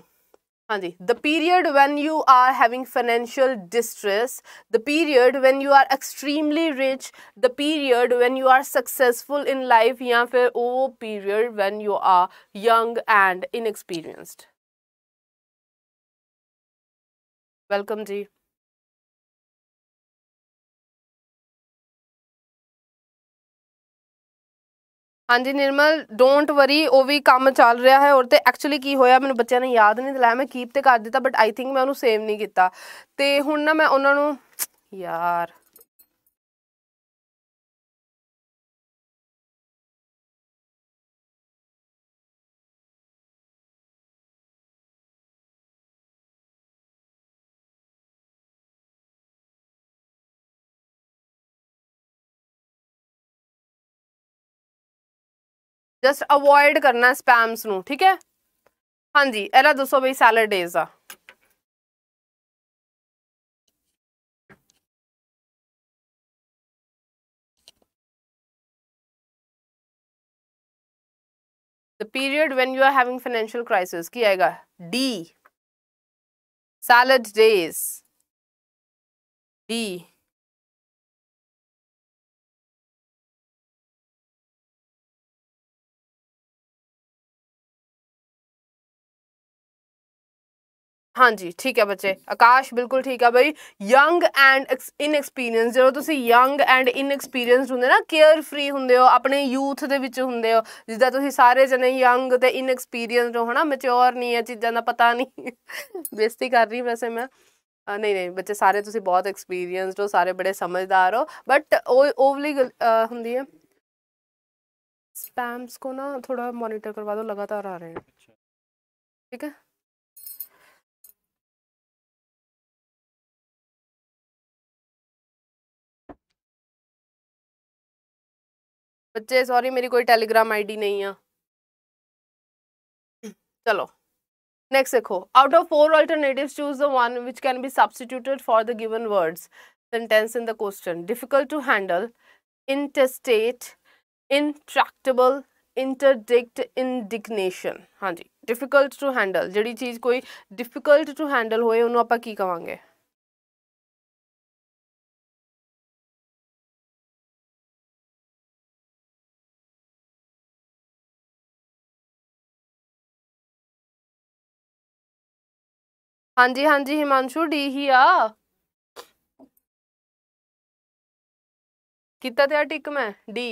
hanji the period when you are having financial distress the period when you are extremely rich the period when you are successful in life ya fir wo period when you are young and inexperienced welcome ji ਹਾਂਜੀ ਨਿਰਮਲ don't worry ਉਹ ਵੀ ਕੰਮ ਚੱਲ ਰਿਹਾ ਹੈ ਔਰ ਤੇ actually ਕੀ ਹੋਇਆ ਮੈਨੂੰ ਬੱਚਿਆਂ ਨੇ ਯਾਦ ਨਹੀਂ ਦਿਲਾਇਆ ਮੈਂ ਕੀਪ ਤੇ ਕਰ ਦਿੱਤਾ ਬਟ ਆਈ ਥਿੰਕ ਮੈਂ ਉਹਨੂੰ ਸੇਵ ਨਹੀਂ ਕੀਤਾ ਤੇ ਹੁਣ ਨਾ ਮੈਂ ਉਹਨਾਂ ਨੂੰ ਯਾਰ जस्ट अवॉयड करना स्पैम्स ठीक है हाँ जी एना दसो बी सैलरडेज का period when you are having financial crisis की आएगा डी सैलड डेज डी हाँ जी ठीक है बच्चे आकाश बिल्कुल ठीक है भाई यंग एंड ਇਨਐਕਸਪੀਰੀਅੰਸ ਜਦੋਂ ਤੁਸੀਂ ਯੰਗ ਐਂਡ ਇਨਐਕਸਪੀਰੀਅੰਸਡ ਹੁੰਦੇ ਨਾ ਕੇਅਰ ਫ੍ਰੀ ਹੁੰਦੇ ਹੋ ਆਪਣੇ ਯੂਥ ਦੇ ਵਿੱਚ ਹੁੰਦੇ ਹੋ ਜਿੱਦਾਂ ਤੁਸੀਂ ਸਾਰੇ ਜਣੇ ਯੰਗ ਤੇ ਇਨਐਕਸਪੀਰੀਅੰਸਡ ਹੋ ਹਨਾ ਮੈਚੁਰ ਨਹੀਂ ਹੈ ਚੀਜ਼ਾਂ ਦਾ ਪਤਾ ਨਹੀਂ ਬੇਇੱਜ਼ਤੀ ਕਰ ਰਹੀ ਵੈਸੇ ਮੈਂ ਨਹੀਂ ਨਹੀਂ ਬੱਚੇ ਸਾਰੇ ਤੁਸੀਂ ਬਹੁਤ ਐਕਸਪੀਰੀਅੰਸਡ ਹੋ ਸਾਰੇ ਬੜੇ ਸਮਝਦਾਰ ਹੋ ਬਟ ਉਹ ਓਵਲੀ ਹੁੰਦੀ ਹੈ स्पैम्स को ना थोड़ा मॉनिटर करवा दो लगातार आ रहे हैं ठीक है बच्चे सॉरी मेरी कोई टेलीग्राम आईडी नहीं है चलो नेक्स्ट देखो out of four alternative choose the one which can be substituted for the given words sentence in the question difficult to handle interstate intractable interdict indignation हाँ जी डिफिकल्ट टू हैंडल जी चीज़ कोई difficult to handle होए उन्होंने आप की हाँ जी हाँ जी हिमांशु डी ही आ किता तेरा टिक मैं D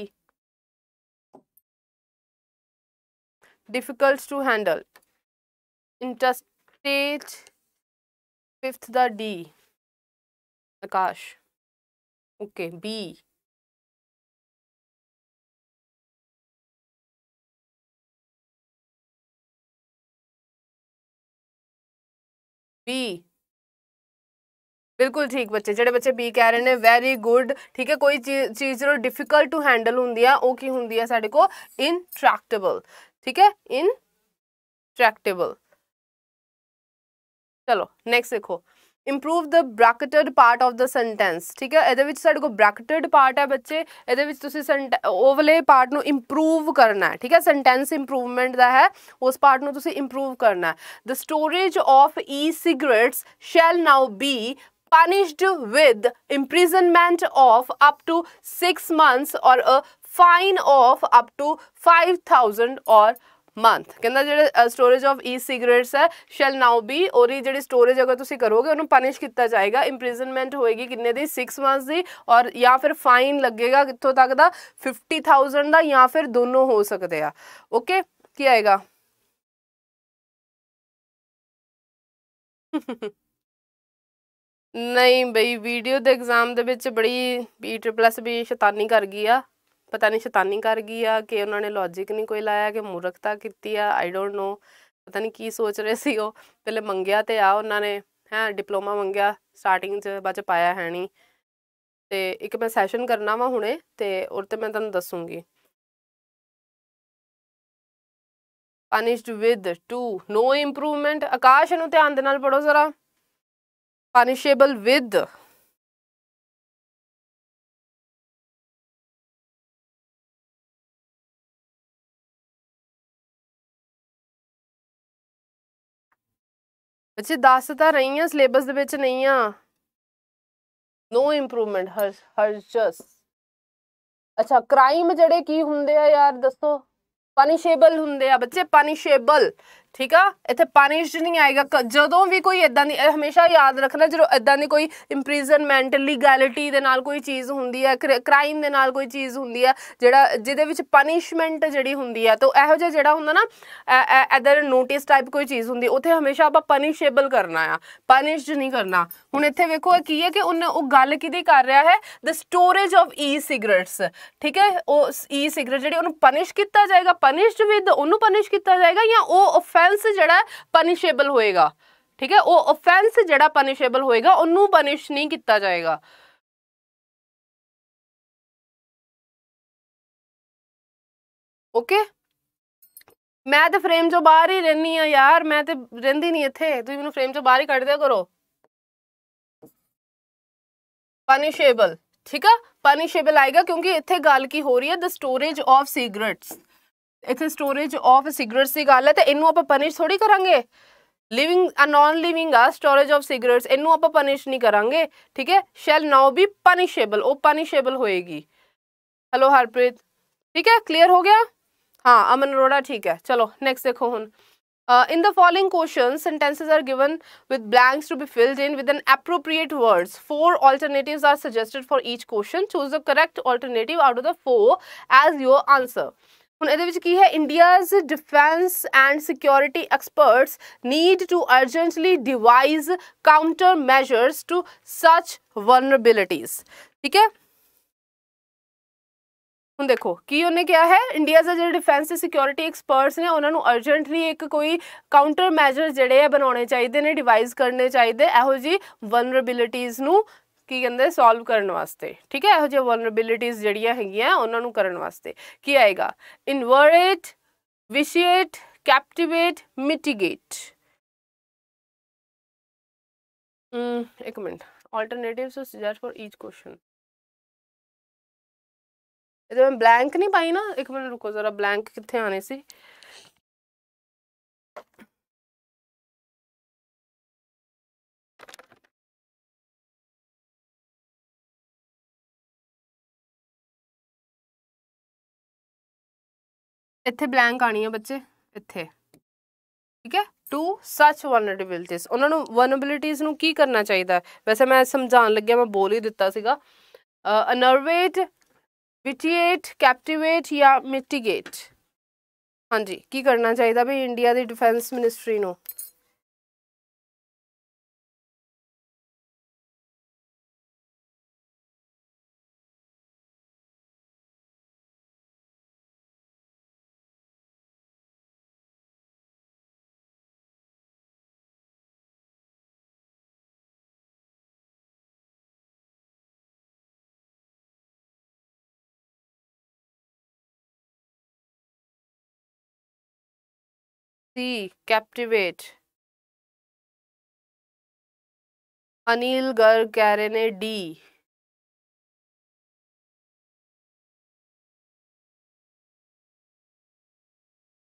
difficult to handle interstate fifth the D Akash okay B B ਬਿਲਕੁਲ ਠੀਕ ਬੱਚੇ ਜਿਹੜੇ ਬੱਚੇ ਬੀ ਕਹਿ ਰਹੇ ਨੇ ਵੈਰੀ ਗੁੱਡ ਠੀਕ ਹੈ ਕੋਈ ਚੀਜ਼ ਜੋ ਡਿਫਿਕਲਟ ਟੂ ਹੈਂਡਲ ਹੁੰਦੀ ਆ ਉਹ ਕੀ ਹੁੰਦੀ ਆ ਸਾਡੇ ਕੋ ਇਨਟ੍ਰੈਕਟੇਬਲ ਠੀਕ ਹੈ ਇਨਟ੍ਰੈਕਟੇਬਲ ਚਲੋ ਨੈਕਸਟ ਦੇਖੋ improve the bracketed part of the sentence ਠੀਕ ਹੈ ਇਹਦੇ ਵਿੱਚ ਸਾਡੇ ਕੋਲ ਬ੍ਰੈਕਟਡ ਪਾਰਟ ਹੈ ਬੱਚੇ ਇਹਦੇ ਵਿੱਚ ਤੁਸੀਂ ਉਹ ਵਾਲੇ ਪਾਰਟ ਨੂੰ ਇੰਪਰੂਵ ਕਰਨਾ ਹੈ ਠੀਕ ਹੈ ਸੈਂਟੈਂਸ ਇੰਪਰੂਵਮੈਂਟ ਦਾ ਹੈ ਉਸ ਪਾਰਟ ਨੂੰ ਤੁਸੀਂ ਇੰਪਰੂਵ ਕਰਨਾ ਹੈ the storage of e cigarettes shall now be punished with imprisonment of up to 6 months or a fine of up to 5000 or month ਕਹਿੰਦਾ ਜਿਹੜੇ ਸਟੋਰੇਜ ਆਫ ਈ ਸਿਗਰਟਸ ਹੈ ਸ਼ੈਲ ਨਾਓ ਬੀ ਔਰ ਇਹ ਜਿਹੜੀ ਸਟੋਰੇਜ ਅਗਰ ਤੁਸੀਂ ਕਰੋਗੇ ਉਹਨੂੰ ਪਨਿਸ਼ ਕੀਤਾ ਜਾਏਗਾ ਇੰਪ੍ਰਿਜ਼ਨਮੈਂਟ ਹੋਏਗੀ ਕਿੰਨੇ ਦੀ 6 ਮੰਥਸ ਦੀ ਔਰ ਜਾਂ ਫਿਰ ਫਾਈਨ ਲੱਗੇਗਾ ਕਿੱਥੋਂ ਤੱਕ ਦਾ 50000 ਦਾ ਜਾਂ ਫਿਰ ਦੋਨੋਂ ਹੋ ਸਕਦੇ ਆ ਓਕੇ ਕੀ ਆਏਗਾ ਨਹੀਂ ਬਈ ਵੀਡੀਓ ਦੇ ਐਗਜ਼ਾਮ ਦੇ ਵਿੱਚ ਬੜੀ ਬੀਟ ਪਲੱਸ ਵੀ ਸ਼ੈਤਾਨੀ ਕਰ ਗਈ ਆ ਪਤਾ ਨਹੀਂ ਸ਼ੈਤਾਨੀ ਕਰ ਗਈ ਆ ਕਿ ਉਹਨਾਂ ਨੇ ਲੌਜੀਕ ਨਹੀਂ ਕੋਈ ਲਾਇਆ ਕਿ ਮੂਰਖਤਾ ਕੀਤੀ ਆ ਆਈ ਡੋਨਟ ਨੋ ਪਤਾ ਨਹੀਂ ਕੀ ਸੋਚ ਰਹੇ ਸੀ ਉਹ ਪਹਿਲੇ ਮੰਗਿਆ ਤੇ ਆ ਉਹਨਾਂ ਨੇ ਹੈ ਡਿਪਲੋਮਾ ਮੰਗਿਆ ਸਟਾਰਟਿੰਗ 'ਚ ਬਾਅਦ 'ਚ ਪਾਇਆ ਹੈ ਨਹੀਂ ਤੇ ਇੱਕ ਮੈਂ ਸੈਸ਼ਨ ਕਰਨਾ ਵਾ ਹੁਣੇ ਤੇ ਉਰ ਤੇ ਮੈਂ ਤੁਹਾਨੂੰ ਦੱਸੂਗੀ punished with 2 no improvement Akash ਨੂੰ ਧਿਆਨ ਦੇ ਨਾਲ ਪੜੋ ਜ਼ਰਾ ਪਨਿਸ਼ੇਬਲ ਵਿਦ ਬੱਚੇ 10 ਤਾਂ ਰਹੀ ਆ ਸਿਲੇਬਸ ਦੇ ਵਿੱਚ ਨਹੀਂ ਆ ਨੋ ਇੰਪਰੂਵਮੈਂਟ ਹਰ ਹਰ ਜਸ ਅੱਛਾ ਕ੍ਰਾਈਮ ਜਿਹੜੇ ਕੀ ਹੁੰਦੇ ਆ ਯਾਰ ਦੱਸੋ ਪਨਿਸ਼ੇਬਲ ਹੁੰਦੇ ਆ ਬੱਚੇ ਪਨਿਸ਼ੇਬਲ ਠੀਕ ਆ ਇੱਥੇ ਪਨਿਸ਼ਡ ਨਹੀਂ ਆਏਗਾ ਜਦੋਂ ਵੀ ਕੋਈ ਇਦਾਂ ਦੀ ਹਮੇਸ਼ਾ ਯਾਦ ਰੱਖਣਾ ਜਦੋਂ ਇਦਾਂ ਦੀ ਕੋਈ ਇੰਪ੍ਰਿਜ਼ਨਮੈਂਟ ਲੀਗੈਲਿਟੀ ਦੇ ਨਾਲ ਕੋਈ ਚੀਜ਼ ਹੁੰਦੀ ਹੈ ਕ੍ਰਾਈਮ ਦੇ ਨਾਲ ਕੋਈ ਚੀਜ਼ ਹੁੰਦੀ ਹੈ ਜਿਹੜਾ ਜਿਹਦੇ ਵਿੱਚ ਪਨਿਸ਼ਮੈਂਟ ਜਿਹੜੀ ਹੁੰਦੀ ਹੈ ਤਾਂ ਇਹੋ ਜਿਹਾ ਜਿਹੜਾ ਹੁੰਦਾ ਨਾ ਐਦਰ ਨੋਟਿਸ ਟਾਈਪ ਕੋਈ ਚੀਜ਼ ਹੁੰਦੀ ਉੱਥੇ ਹਮੇਸ਼ਾ ਆਪਾਂ ਪਨਿਸ਼ੇਬਲ ਕਰਨਾ ਆ ਪਨਿਸ਼ਡ ਨਹੀਂ ਕਰਨਾ ਹੁਣ ਇੱਥੇ ਵੇਖੋ ਕੀ ਹੈ ਕਿ ਉਹਨੇ ਉਹ ਗੱਲ ਕਿਦੀ ਕਰ ਰਿਹਾ ਹੈ ਦ ਸਟੋਰੇਜ ਆਫ ਈ ਸਿਗਰਟਸ ਠੀਕ ਹੈ ਉਹ ਈ ਸਿਗਰਟ ਜਿਹੜੀ ਉਹਨੂੰ ਪਨਿਸ਼ ਕੀਤਾ ਜਾਏਗਾ ਪਨਿਸ਼ਡ ਵਿਦ ਉਹਨੂੰ ਪਨਿਸ਼ ਕੀਤਾ ਜਾਏਗਾ ਜਾਂ ਉਹ ਆਫੈਂਸ ਜਿਹੜਾ ਪਨਿਸ਼ੇਬਲ ਹੋਏਗਾ ਠੀਕ ਹੈ ਉਹ ਆਫੈਂਸ ਜਿਹੜਾ ਪਨਿਸ਼ੇਬਲ ਹੋਏਗਾ ਉਹਨੂੰ ਪਨਿਸ਼ ਨਹੀਂ ਕੀਤਾ ਜਾਏਗਾ ਓਕੇ ਮੈਂ ਤੇ ਫਰੇਮ ਚੋਂ ਬਾਹਰ ਹੀ ਰਹਿਣੀ ਆ ਯਾਰ ਮੈਂ ਤੇ ਰਹਿੰਦੀ ਨਹੀਂ ਇੱਥੇ ਤੁਸੀਂ ਮੈਨੂੰ ਫਰੇਮ ਚੋਂ ਬਾਹਰ ਹੀ ਕੱਢ ਦਿਆ ਕਰੋ ਪਨਿਸ਼ੇਬਲ ਠੀਕ ਆ ਪਨਿਸ਼ੇਬਲ ਆਏਗਾ ਕਿਉਂਕਿ ਇੱਥੇ ਗੱਲ ਕੀ ਹੋ ਰਹੀ ਹੈ ਦ ਸਟੋਰੇਜ ਆਫ ਸਿਗਰਟਸ इतने स्टोरेज ऑफ सिगरट्स की गल है तो इन आप पनिश थोड़ी करा लिविंग ਆ नॉन ਲਿਵਿੰਗ ਆ ਸਟੋਰੇਜ ਆਫ ਸਿਗਰਟਸ ਇਹਨੂੰ ਆਪਾਂ ਪਨਿਸ਼ ਨਹੀਂ ਕਰਾਂਗੇ ਠੀਕ ਹੈ ਸ਼ੈਲ ਨਾਓ ਬੀ ਪਨਿਸ਼ੇਬਲ ਉਹ ਪਨਿਸ਼ੇਬਲ ਹੋਏਗੀ हेलो हरप्रीत ठीक है क्लियर हो गया हाँ अमन अरोड़ा ठीक है चलो नैक्सट देखो हूँ in the following question sentences are given with blanks to be filled in with an appropriate words four alternative are suggested for each question choose the correct alternative out of the four as your answer ਹੁਣ ਇਹਦੇ ਵਿੱਚ ਕੀ ਹੈ India's defence and security experts need to urgently devise counter measures to such vulnerabilities ਠੀਕ ਹੈ ਹੁਣ ਦੇਖੋ ਕੀ ਉਹਨੇ ਕਿਹਾ ਹੈ ਇੰਡੀਆ ਦੇ ਜਿਹੜੇ ਡਿਫੈਂਸ ਤੇ ਸਿਕਿਉਰਿਟੀ ਐਕਸਪਰਟਸ ਨੇ ਉਹਨਾਂ ਨੂੰ ਅਰਜੈਂਟਲੀ ਇੱਕ ਕੋਈ ਕਾਊਂਟਰ ਮੈਜਰ ਜਿਹੜੇ ਆ ਬਣਾਉਣੇ ਚਾਹੀਦੇ ਨੇ ਡਿਵਾਈਸ ਕਰਨੇ ਚਾਹੀਦੇ ਇਹੋ ਜੀ ਵਲਨਰੇਬਿਲਿਟੀਜ਼ ਨੂੰ ਕੀ ਕਹਿੰਦੇ ਸੋਲਵ ਕਰਨ ਵਾਸਤੇ ਠੀਕ ਹੈ ਇਹੋ ਜਿਹੇ ਵਲਨਰੇਬਿਲਿਟੀਜ਼ ਜਿਹੜੀਆਂ ਹੈਗੀਆਂ ਉਹਨਾਂ ਨੂੰ ਕਰਨ ਵਾਸਤੇ ਕੀ ਆਏਗਾ ਇਨਵਰਟ ਵਿਸ਼ੀਏਟ ਕੈਪਟੀਵੇਟ ਮਿਟੀਗੇਟ ਇੱਕ minute alternatives to suggest for each question इधर मैं ब्लैंक नहीं पाई ना एक मिनट रुको ज़रा ब्लैंक कितने आने से ਇੱਥੇ ਬਲੈਂਕ ਆਣੀ ਹੈ ਬੱਚੇ ਇੱਥੇ ਠੀਕ ਹੈ ਟੂ ਸੱਚ ਵਲਨਰੇਬਿਲਿਟੀਜ਼ ਉਹਨਾਂ ਨੂੰ ਵਲਨਰੇਬਿਲਿਟੀਜ਼ ਨੂੰ ਕੀ ਕਰਨਾ ਚਾਹੀਦਾ ਵੈਸੇ ਮੈਂ ਸਮਝਾਉਣ ਲੱਗਿਆ ਮੈਂ ਬੋਲ ਹੀ ਦਿੱਤਾ ਸੀਗਾ ਅਨਰਵੇਟ ਵਿਟੀਏਟ ਕੈਪਟੀਵੇਟ ਜਾਂ ਮਿਟੀਗੇਟ ਹਾਂਜੀ ਕੀ ਕਰਨਾ ਚਾਹੀਦਾ ਵੀ ਇੰਡੀਆ ਦੀ ਡਿਫੈਂਸ ਮਿਨਿਸਟਰੀ ਨੂੰ सी कैप्टिवेट अनिल गर्ग कह रहे ने डी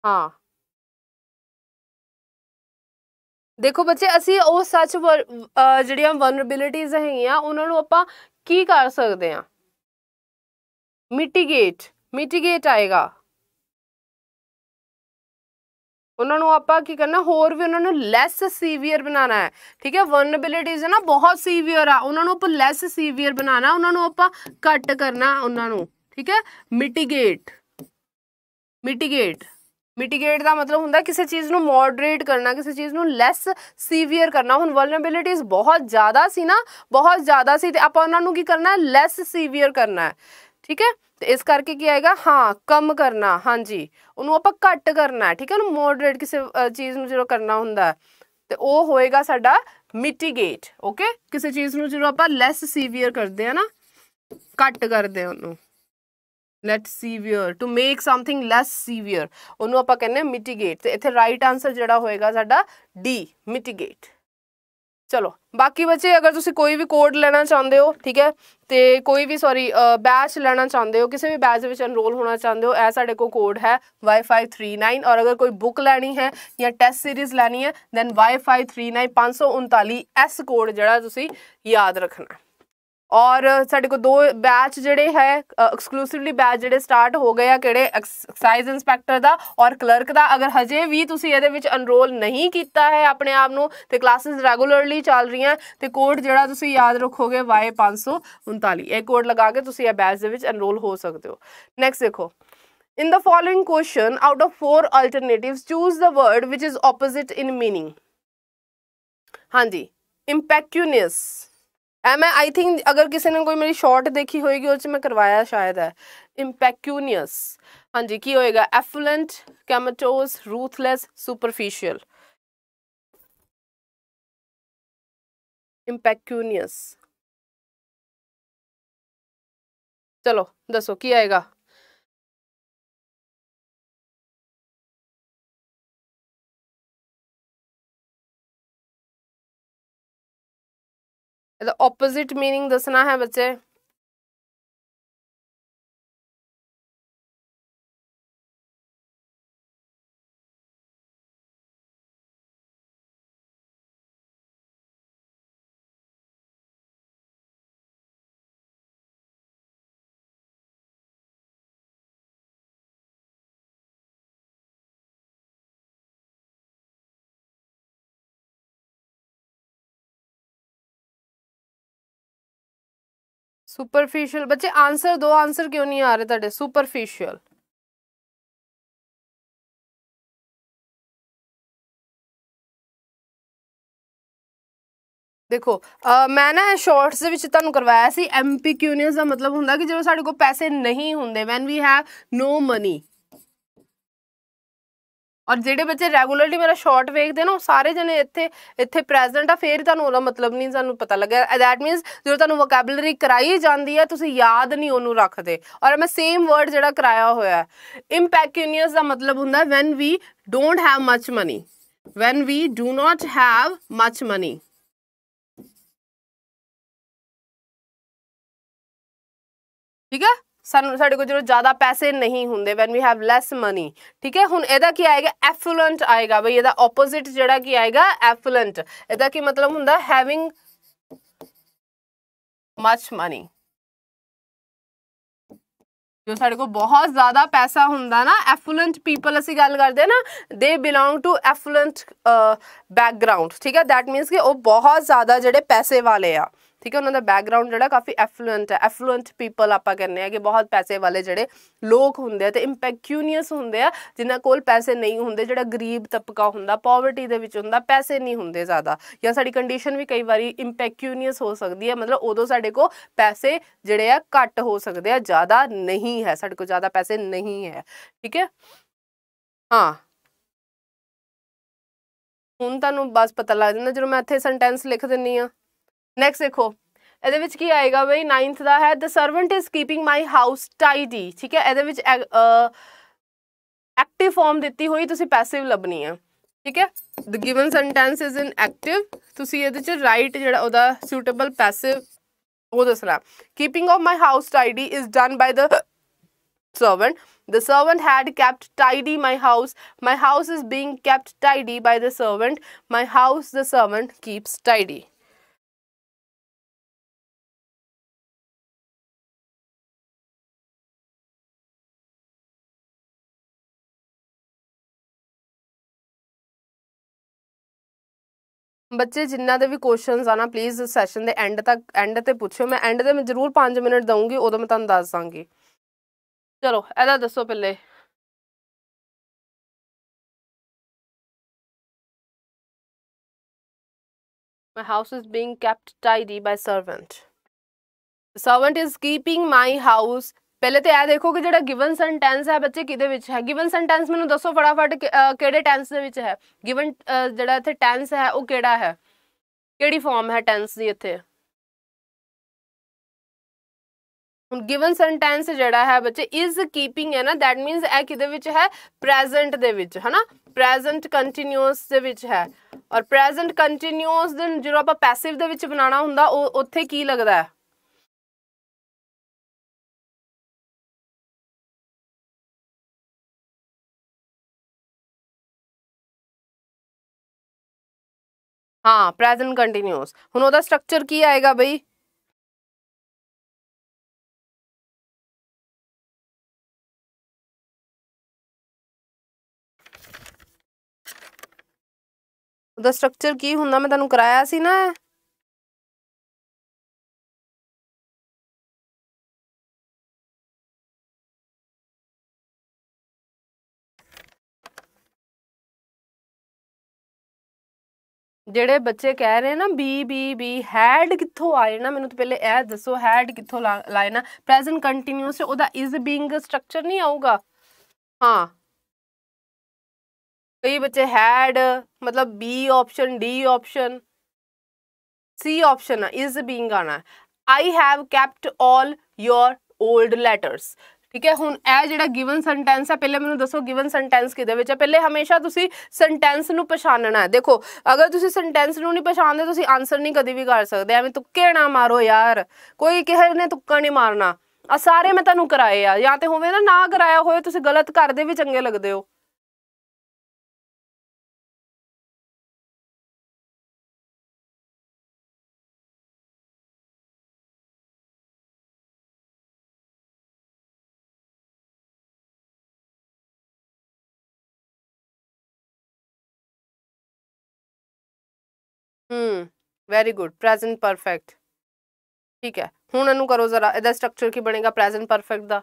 हाँ ਦੇਖੋ ਬੱਚੇ ਅਸੀਂ ਉਹ ਸੱਚ ਜਿਹੜੀਆਂ ਵਨਰੇਬਿਲਿਟੀਜ਼ ਹੈਗੀਆਂ ਉਹਨਾਂ ਨੂੰ ਆਪਾਂ ਕੀ ਕਰ ਸਕਦੇ ਆ ਮਿਟੀਗੇਟ ਮਿਟੀਗੇਟ ਆਏਗਾ ਉਹਨਾਂ ਨੂੰ ਆਪਾਂ ਕੀ ਕਰਨਾ ਹੋਰ ਵੀ ਉਹਨਾਂ ਨੂੰ ਲੈਸ ਸੀਵੀਅਰ ਬਣਾਉਣਾ ਹੈ ਠੀਕ ਹੈ ਵਨਰੇਬਿਲਿਟੀਜ਼ ਹੈ ਨਾ ਬਹੁਤ ਸੀਵੀਅਰ ਆ ਉਹਨਾਂ ਨੂੰ ਆਪਾਂ ਲੈਸ ਸੀਵੀਅਰ ਬਣਾਉਣਾ ਉਹਨਾਂ ਨੂੰ ਆਪਾਂ ਕੱਟ ਕਰਨਾ ਉਹਨਾਂ ਨੂੰ ਠੀਕ ਹੈ ਮਿਟੀਗੇਟ ਮਿਟੀਗੇਟ ਮਿਟੀਗੇਟ ਦਾ ਮਤਲਬ ਹੁੰਦਾ ਕਿਸੇ ਚੀਜ਼ ਨੂੰ ਮੋਡਰੇਟ ਕਰਨਾ ਕਿਸੇ ਚੀਜ਼ ਨੂੰ ਲੈਸ ਸੀਵੀਅਰ ਕਰਨਾ ਹੁਣ ਵਲਨਰੇਬਿਲਿਟੀਜ਼ ਬਹੁਤ ਜ਼ਿਆਦਾ ਸੀ ਨਾ ਬਹੁਤ ਜ਼ਿਆਦਾ ਸੀ ਤੇ ਆਪਾਂ ਉਹਨਾਂ ਨੂੰ ਕੀ ਕਰਨਾ ਹੈ ਲੈਸ ਸੀਵੀਅਰ ਕਰਨਾ ਹੈ ਠੀਕ ਹੈ ਤੇ ਇਸ ਕਰਕੇ ਕੀ ਆਏਗਾ ਹਾਂ ਕਮ ਕਰਨਾ ਹਾਂਜੀ ਉਹਨੂੰ ਆਪਾਂ ਘੱਟ ਕਰਨਾ ਠੀਕ ਹੈ ਉਹਨੂੰ ਮੋਡਰੇਟ ਕਿਸੇ ਚੀਜ਼ ਨੂੰ ਜਿਹੜਾ ਕਰਨਾ ਹੁੰਦਾ ਤੇ ਉਹ ਹੋਏਗਾ ਸਾਡਾ ਮਿਟੀਗੇਟ ਓਕੇ ਕਿਸੇ ਚੀਜ਼ ਨੂੰ ਜਿਹੜਾ ਆਪਾਂ ਲੈਸ ਸੀਵੀਅਰ ਕਰਦੇ ਆ ਨਾ ਘੱਟ ਕਰਦੇ ਆ ਉਹਨੂੰ let severe to make something less severe ਉਹਨੂੰ ਆਪਾਂ ਕਹਿੰਦੇ ਮਿਟੀਗੇਟ ਤੇ ਇੱਥੇ ਰਾਈਟ ਆਨਸਰ ਜਿਹੜਾ ਹੋਏਗਾ ਸਾਡਾ ਡੀ ਮਿਟੀਗੇਟ ਚਲੋ ਬਾਕੀ ਬੱਚੇ ਅਗਰ ਤੁਸੀਂ ਕੋਈ ਵੀ ਕੋਡ ਲੈਣਾ ਚਾਹੁੰਦੇ ਹੋ ਠੀਕ ਹੈ ਤੇ ਕੋਈ ਵੀ ਸੌਰੀ ਬੈਚ ਲੈਣਾ ਚਾਹੁੰਦੇ ਹੋ ਕਿਸੇ ਵੀ ਬੈਚ ਵਿੱਚ ਐਨਰੋਲ ਹੋਣਾ ਚਾਹੁੰਦੇ ਹੋ ਇਹ ਸਾਡੇ ਕੋਲ ਕੋਡ ਹੈ Wi-Fi39 ਔਰ ਅਗਰ ਕੋਈ ਬੁੱਕ ਲੈਣੀ ਹੈ ਜਾਂ ਟੈਸਟ ਸੀਰੀਜ਼ ਲੈਣੀ ਹੈ ਦੈਨ Wi-Fi39539S ਕੋਡ ਜਿਹੜਾ ਤੁਸੀਂ ਯਾਦ ਰੱਖਣਾ ਔਰ ਸਾਡੇ ਕੋ ਦੋ ਬੈਚ ਜਿਹੜੇ ਹੈ ਐਕਸਕਲੂਸਿਵਲੀ ਬੈਚ ਜਿਹੜੇ ਸਟਾਰਟ ਹੋ ਗਏ ਆ ਕਿਹੜੇ ਐਕਸਾਈਜ਼ ਇਨਸਪੈਕਟਰ ਦਾ ਔਰ ਕਲਰਕ ਦਾ ਅਗਰ ਹਜੇ ਵੀ ਤੁਸੀਂ ਇਹਦੇ ਵਿੱਚ ਅਨਰੋਲ ਨਹੀਂ ਕੀਤਾ ਹੈ ਆਪਣੇ ਆਪ ਨੂੰ ਤੇ ਕਲਾਸਿਸ ਰੈਗੂਲਰਲੀ ਚੱਲ ਰਹੀਆਂ ਤੇ ਕੋਡ ਜਿਹੜਾ ਤੁਸੀਂ ਯਾਦ ਰੱਖੋਗੇ Y539 ਇਹ ਕੋਡ ਲਗਾ ਕੇ ਤੁਸੀਂ ਇਹ ਬੈਚ ਦੇ ਵਿੱਚ ਅਨਰੋਲ ਹੋ ਸਕਦੇ ਹੋ ਨੈਕਸਟ ਦੇਖੋ in the following question out of 4 alternatives choose the word which is opposite in meaning ਹਾਂਜੀ impecunious. मैं आई थिंक अगर किसी ने कोई मेरी शॉर्ट देखी होगी उस मैं करवाया शायद है इम्पैक्यूनियस हाँ जी की होएगा affluent comatose ruthless superficial impecunious चलो दसो की आएगा ऑपोजिट मीनिंग दसना है बच्चे सुपरफिशियल बच्चे आंसर दो आंसर क्यों नहीं आ रहे ਤੁਹਾਡੇ ਸੁਪਰਫਿਸ਼ੀਅਲ ਦੇਖੋ ਮੈਂ ਨਾ ਸ਼ਾਰਟਸ ਦੇ ਵਿੱਚ ਤੁਹਾਨੂੰ ਕਰਵਾਇਆ ਸੀ ਐਮਪੀਕਿਊਨਸ ਦਾ ਮਤਲਬ ਹੁੰਦਾ ਕਿ ਜਦੋਂ ਸਾਡੇ ਕੋਲ ਪੈਸੇ ਨਹੀਂ ਹੁੰਦੇ when we have no money ਔਰ ਜਿਹੜੇ ਬੱਚੇ ਰੈਗੂਲਰਲੀ ਮੇਰਾ ਸ਼ਾਰਟ ਵੇਖਦੇ ਨੇ ਉਹ ਸਾਰੇ ਜਣੇ ਇੱਥੇ ਇੱਥੇ ਪ੍ਰੈਜ਼ੈਂਟ ਆ ਫੇਰ ਤੁਹਾਨੂੰ ਉਹਦਾ ਮਤਲਬ ਨਹੀਂ ਤੁਹਾਨੂੰ ਪਤਾ ਲੱਗਿਆ ਦੈਟ ਮੀਨਸ ਜਦੋਂ ਤੁਹਾਨੂੰ ਵੋਕੈਬਲਰੀ ਕਰਾਈ ਜਾਂਦੀ ਹੈ ਤੁਸੀਂ ਯਾਦ ਨਹੀਂ ਉਹਨੂੰ ਰੱਖਦੇ ਔਰ ਮੈਂ ਸੇਮ ਵਰਡ ਜਿਹੜਾ ਕਰਾਇਆ ਹੋਇਆ ਇੰਪੈਕੂਨੀਅਸ ਦਾ ਮਤਲਬ ਹੁੰਦਾ when we don't have much money when we do not have much money ਠੀਕ ਹੈ ਸਾਨੂੰ ਸਾਡੇ ਕੋਲ ਜਦੋਂ ਜ਼ਿਆਦਾ ਪੈਸੇ ਨਹੀਂ ਹੁੰਦੇ when we have less money ਠੀਕ ਹੈ ਹੁਣ ਇਹਦਾ ਕੀ ਆਏਗਾ ਐਫਲੂਐਂਟ ਆਏਗਾ ਬਈ ਇਹਦਾ ਆਪੋਜ਼ਿਟ ਜਿਹੜਾ ਕੀ ਆਏਗਾ ਐਫਲੂਐਂਟ ਇਹਦਾ ਕੀ ਮਤਲਬ ਹੁੰਦਾ ਹੈਵਿੰਗ ਮਚ ਮਨੀ ਜੋ ਸਾਡੇ ਕੋਲ ਬਹੁਤ ਜ਼ਿਆਦਾ ਪੈਸਾ ਹੁੰਦਾ ਨਾ ਐਫਲੂਐਂਟ ਪੀਪਲ ਅਸੀਂ ਗੱਲ ਕਰਦੇ ਨਾ ਦੇ ਬਿਲੋਂਗ ਟੂ ਐਫਲੂਐਂਟ ਬੈਕਗ੍ਰਾਉਂਡ ਠੀਕ ਹੈ ਥੈਟ ਮੀਨਸ ਕਿ ਉਹ ਬਹੁਤ ਜ਼ਿਆਦਾ ਜਿਹੜੇ ਪੈਸੇ ਵਾਲੇ ਆ ਠੀਕ ਹੈ ਉਹਨਾਂ ਦਾ ਬੈਕਗ੍ਰਾਉਂਡ ਜਿਹੜਾ ਕਾਫੀ ਐਫਲੂਐਂਟ ਹੈ ਐਫਲੂਐਂਟ ਪੀਪਲ ਆਪਾਂ ਕਹਿੰਦੇ ਆ ਕਿ ਬਹੁਤ ਪੈਸੇ ਵਾਲੇ ਜਿਹੜੇ ਲੋਕ ਹੁੰਦੇ ਆ ਤੇ ਇੰਪੈਕਿਊਨੀਅਸ ਹੁੰਦੇ ਆ ਜਿਨ੍ਹਾਂ ਕੋਲ ਪੈਸੇ ਨਹੀਂ ਹੁੰਦੇ ਜਿਹੜਾ ਗਰੀਬ ਤਬਕਾ ਹੁੰਦਾ ਪਾਵਰਟੀ ਦੇ ਵਿੱਚ ਹੁੰਦਾ ਪੈਸੇ ਨਹੀਂ ਹੁੰਦੇ ਜ਼ਿਆਦਾ ਜਾਂ ਸਾਡੀ ਕੰਡੀਸ਼ਨ ਵੀ ਕਈ ਵਾਰੀ ਇੰਪੈਕਿਊਨੀਅਸ ਹੋ ਸਕਦੀ ਹੈ ਮਤਲਬ ਉਦੋਂ ਸਾਡੇ ਕੋਲ ਪੈਸੇ ਜਿਹੜੇ ਆ ਘੱਟ ਹੋ ਸਕਦੇ ਆ ਜ਼ਿਆਦਾ ਨਹੀਂ ਹੈ ਸਾਡੇ ਕੋਲ ਜ਼ਿਆਦਾ ਪੈਸੇ ਨਹੀਂ ਹੈ ਠੀਕ ਹੈ ਹਾਂ ਹੁਣ ਤੁਹਾਨੂੰ ਬਸ ਪਤਾ ਲੱਗ ਜਾਂਦਾ ਜਦੋਂ ਮੈਂ ਇੱਥੇ ਸੈਂਟੈਂਸ ਲਿਖ ਦਿੰਨੀ ਆ ਨੈਕਸਟ ਦੇਖੋ ਇਹਦੇ ਵਿੱਚ ਕੀ ਆਏਗਾ ਬਈ 9th ਦਾ ਹੈ the servant is keeping my house tidy ਠੀਕ ਹੈ ਇਹਦੇ ਵਿੱਚ ਐਕਟਿਵ ਫਾਰਮ ਦਿੱਤੀ ਹੋਈ ਤੁਸੀਂ ਪੈਸਿਵ ਲੱਭਣੀ ਹੈ ਠੀਕ ਹੈ the given sentence is in active ਤੁਸੀਂ ਇਹਦੇ ਚ ਰਾਈਟ ਜਿਹੜਾ ਉਹਦਾ ਸੂਟੇਬਲ ਪੈਸਿਵ ਉਹ ਦੱਸਣਾ keeping of my house tidy is done by the servant. The servant had kept tidy my house. My house is being kept tidy by the servant. My house the servant keeps tidy. ਬੱਚੇ ਜਿੰਨਾ ਦੇ ਵੀ questions ਆ ਨਾ please session ਦੇ end ਤੱਕ end ਤੇ ਪੁੱਛਿਓ ਮੈਂ ਐਂਡ ਦੇ ਮੈਂ ਜ਼ਰੂਰ 5 ਮਿੰਟ ਦਵਾਂਗੀ ਉਦੋਂ ਮੈਂ ਤੁਹਾਨੂੰ ਦੱਸ ਦਾਂਗੀ ਚਲੋ ਇਹਦਾ ਦੱਸੋ ਪਹਿਲੇ My house is being kept tidy by servant. The servant is keeping my house ਪਹਿਲੇ ਤੇ ਇਹ ਦੇਖੋ ਕਿ ਜਿਹੜਾ ਗਿਵਨ ਸੈਂਟੈਂਸ ਹੈ ਬੱਚੇ ਕਿਹਦੇ ਵਿੱਚ ਹੈ ਗਿਵਨ ਸੈਂਟੈਂਸ ਮੈਨੂੰ ਦੱਸੋ ਫਟਾਫਟ ਕਿਹੜੇ ਟੈਂਸ ਦੇ ਵਿੱਚ ਹੈ ਗਿਵਨ ਜਿਹੜਾ ਇੱਥੇ ਟੈਂਸ ਹੈ ਉਹ ਕਿਹੜਾ ਹੈ ਕਿਹੜੀ ਫਾਰਮ ਹੈ ਟੈਂਸ ਦੀ ਇੱਥੇ ਹੁਣ ਗਿਵਨ ਸੈਂਟੈਂਸ ਜਿਹੜਾ ਹੈ ਬੱਚੇ ਇਜ਼ ਕੀਪਿੰਗ ਹੈ ਨਾ ਥੈਟ ਮੀਨਸ ਇਹ ਕਿਹਦੇ ਵਿੱਚ ਹੈ ਪ੍ਰੈਜ਼ੈਂਟ ਦੇ ਵਿੱਚ ਹਨਾ ਪ੍ਰੈਜ਼ੈਂਟ ਕੰਟੀਨਿਊਸ ਦੇ ਵਿੱਚ ਹੈ ਔਰ ਪ੍ਰੈਜ਼ੈਂਟ ਕੰਟੀਨਿਊਸ ਦੇ ਜਦੋਂ ਆਪਾਂ ਪੈਸਿਵ ਦੇ ਵਿੱਚ ਬਣਾਉਣਾ ਹੁੰਦਾ ਉਹ ਉੱਥੇ ਕੀ ਲੱਗਦਾ ਹੈ हां प्रेजेंट कंटीन्यूअस ਹੁਣ ਉਹਦਾ ਸਟਰਕਚਰ ਕੀ ਆਏਗਾ ਬਈ ਉਹਦਾ ਸਟਰਕਚਰ ਕੀ ਹੁੰਦਾ ਮੈਂ ਤੁਹਾਨੂੰ ਕਰਾਇਆ ਸੀ ਨਾ ਜਿਹੜੇ ਬੱਚੇ ਕਹਿ ਰਹੇ ਨਾ ਬੀ ਬੀ ਬੀ ਹੈਡ ਕਿੱਥੋਂ ਆਏ ਨਾ ਮੈਨੂੰ ਤਾਂ ਪਹਿਲੇ ਇਹ ਦੱਸੋ ਹੈਡ ਕਿੱਥੋਂ ਲਾਏ ਨਾ ਪ੍ਰੈਜ਼ੈਂਟ ਕੰਟੀਨਿਊਸ ਉਹਦਾ ਇਜ਼ ਬੀਇੰਗ ਸਟਰਕਚਰ ਨਹੀਂ ਆਊਗਾ ਹਾਂ कई बच्चे हैड मतलब B option D option C option is being आना I have kept all your old letters ਠੀਕ ਹੈ ਹੁਣ ਇਹ ਜਿਹੜਾ ਗਿਵਨ ਸੈਂਟੈਂਸ ਹੈ ਪਹਿਲੇ ਮੈਨੂੰ ਦੱਸੋ ਗਿਵਨ ਸੈਂਟੈਂਸ ਕਿਹਦੇ ਵਿੱਚ ਹੈ ਪਹਿਲੇ ਹਮੇਸ਼ਾ ਤੁਸੀਂ ਸੈਂਟੈਂਸ ਨੂੰ ਪਛਾਣਨਾ ਹੈ ਦੇਖੋ ਅਗਰ ਤੁਸੀਂ ਸੈਂਟੈਂਸ ਨੂੰ ਨਹੀਂ ਪਛਾਣਦੇ ਤੁਸੀਂ ਆਨਸਰ ਨਹੀਂ ਕਦੀ ਵੀ ਕਰ ਸਕਦੇ ਐਵੇਂ ਤੁੱਕੇ ਨਾ ਮਾਰੋ ਯਾਰ ਕੋਈ ਕਿਸੇ ਨੇ ਤੁੱਕਾ ਨਹੀਂ ਮਾਰਨਾ ਆ ਸਾਰੇ ਮੈਂ ਤੁਹਾਨੂੰ ਕਰਾਏ ਆ ਜਾਂ ਤੇ ਹੋਵੇ ਨਾ ਨਾ ਕਰਾਇਆ ਹੋਵੇ ਤੁਸੀਂ ਗਲਤ ਕਰਦੇ ਵੀ ਚੰਗੇ ਲੱਗਦੇ ਹੋ ਹੂੰ ਵੈਰੀ ਗੁੱਡ ਪ੍ਰੈਜ਼ੈਂਟ ਪਰਫੈਕਟ ਠੀਕ ਹੈ ਹੁਣ ਇਹਨੂੰ ਕਰੋ ਜ਼ਰਾ ਇਹਦਾ ਸਟਰਕਚਰ ਕੀ ਬਣੇਗਾ ਪ੍ਰੈਜ਼ੈਂਟ ਪਰਫੈਕਟ ਦਾ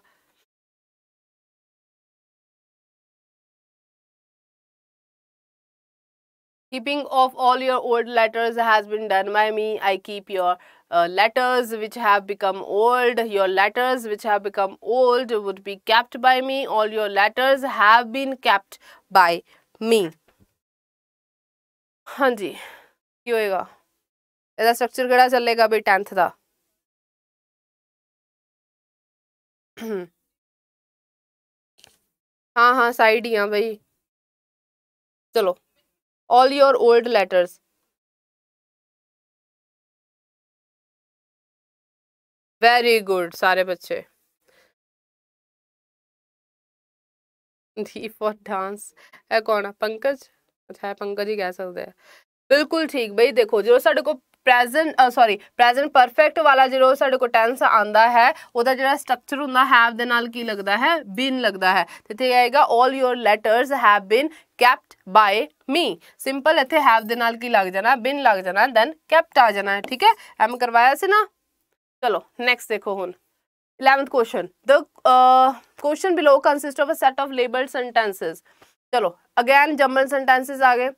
keeping of all your old letters has been done by me i keep your uh, letters which have become old your letters which have become old would be kept by me all your letters have been kept by me हाँ जी की होएगा यदा structure ਕਿਹੜਾ चलेगा ਬਈ 10th का हाँ हाँ साइड ही हाँ भाई चलो all your old letters very good सारे बच्चे फॉर डांस है कौन है पंकज अच्छा है पंकज ही कह सकते हैं बिल्कुल ठीक बई देखो जो सा प्रेजेंट सॉरी प्रेजेंट परफेक्ट वाला जो सा टेंस आता है वह जो स्ट्रक्चर होंगे हैव के की लगता है बीन लगता है तो इतने आएगा all your letters have been kept by me simple इतने हैव के की लग जाना बिन लग जाना दैन कैप्ट आ जाना है ठीक है एम करवाया से ना चलो नैक्सट देखो हूँ eleventh question the question below consist of a set of labelled sentences चलो अगेन जम्बल सेंटेंसेस आ गए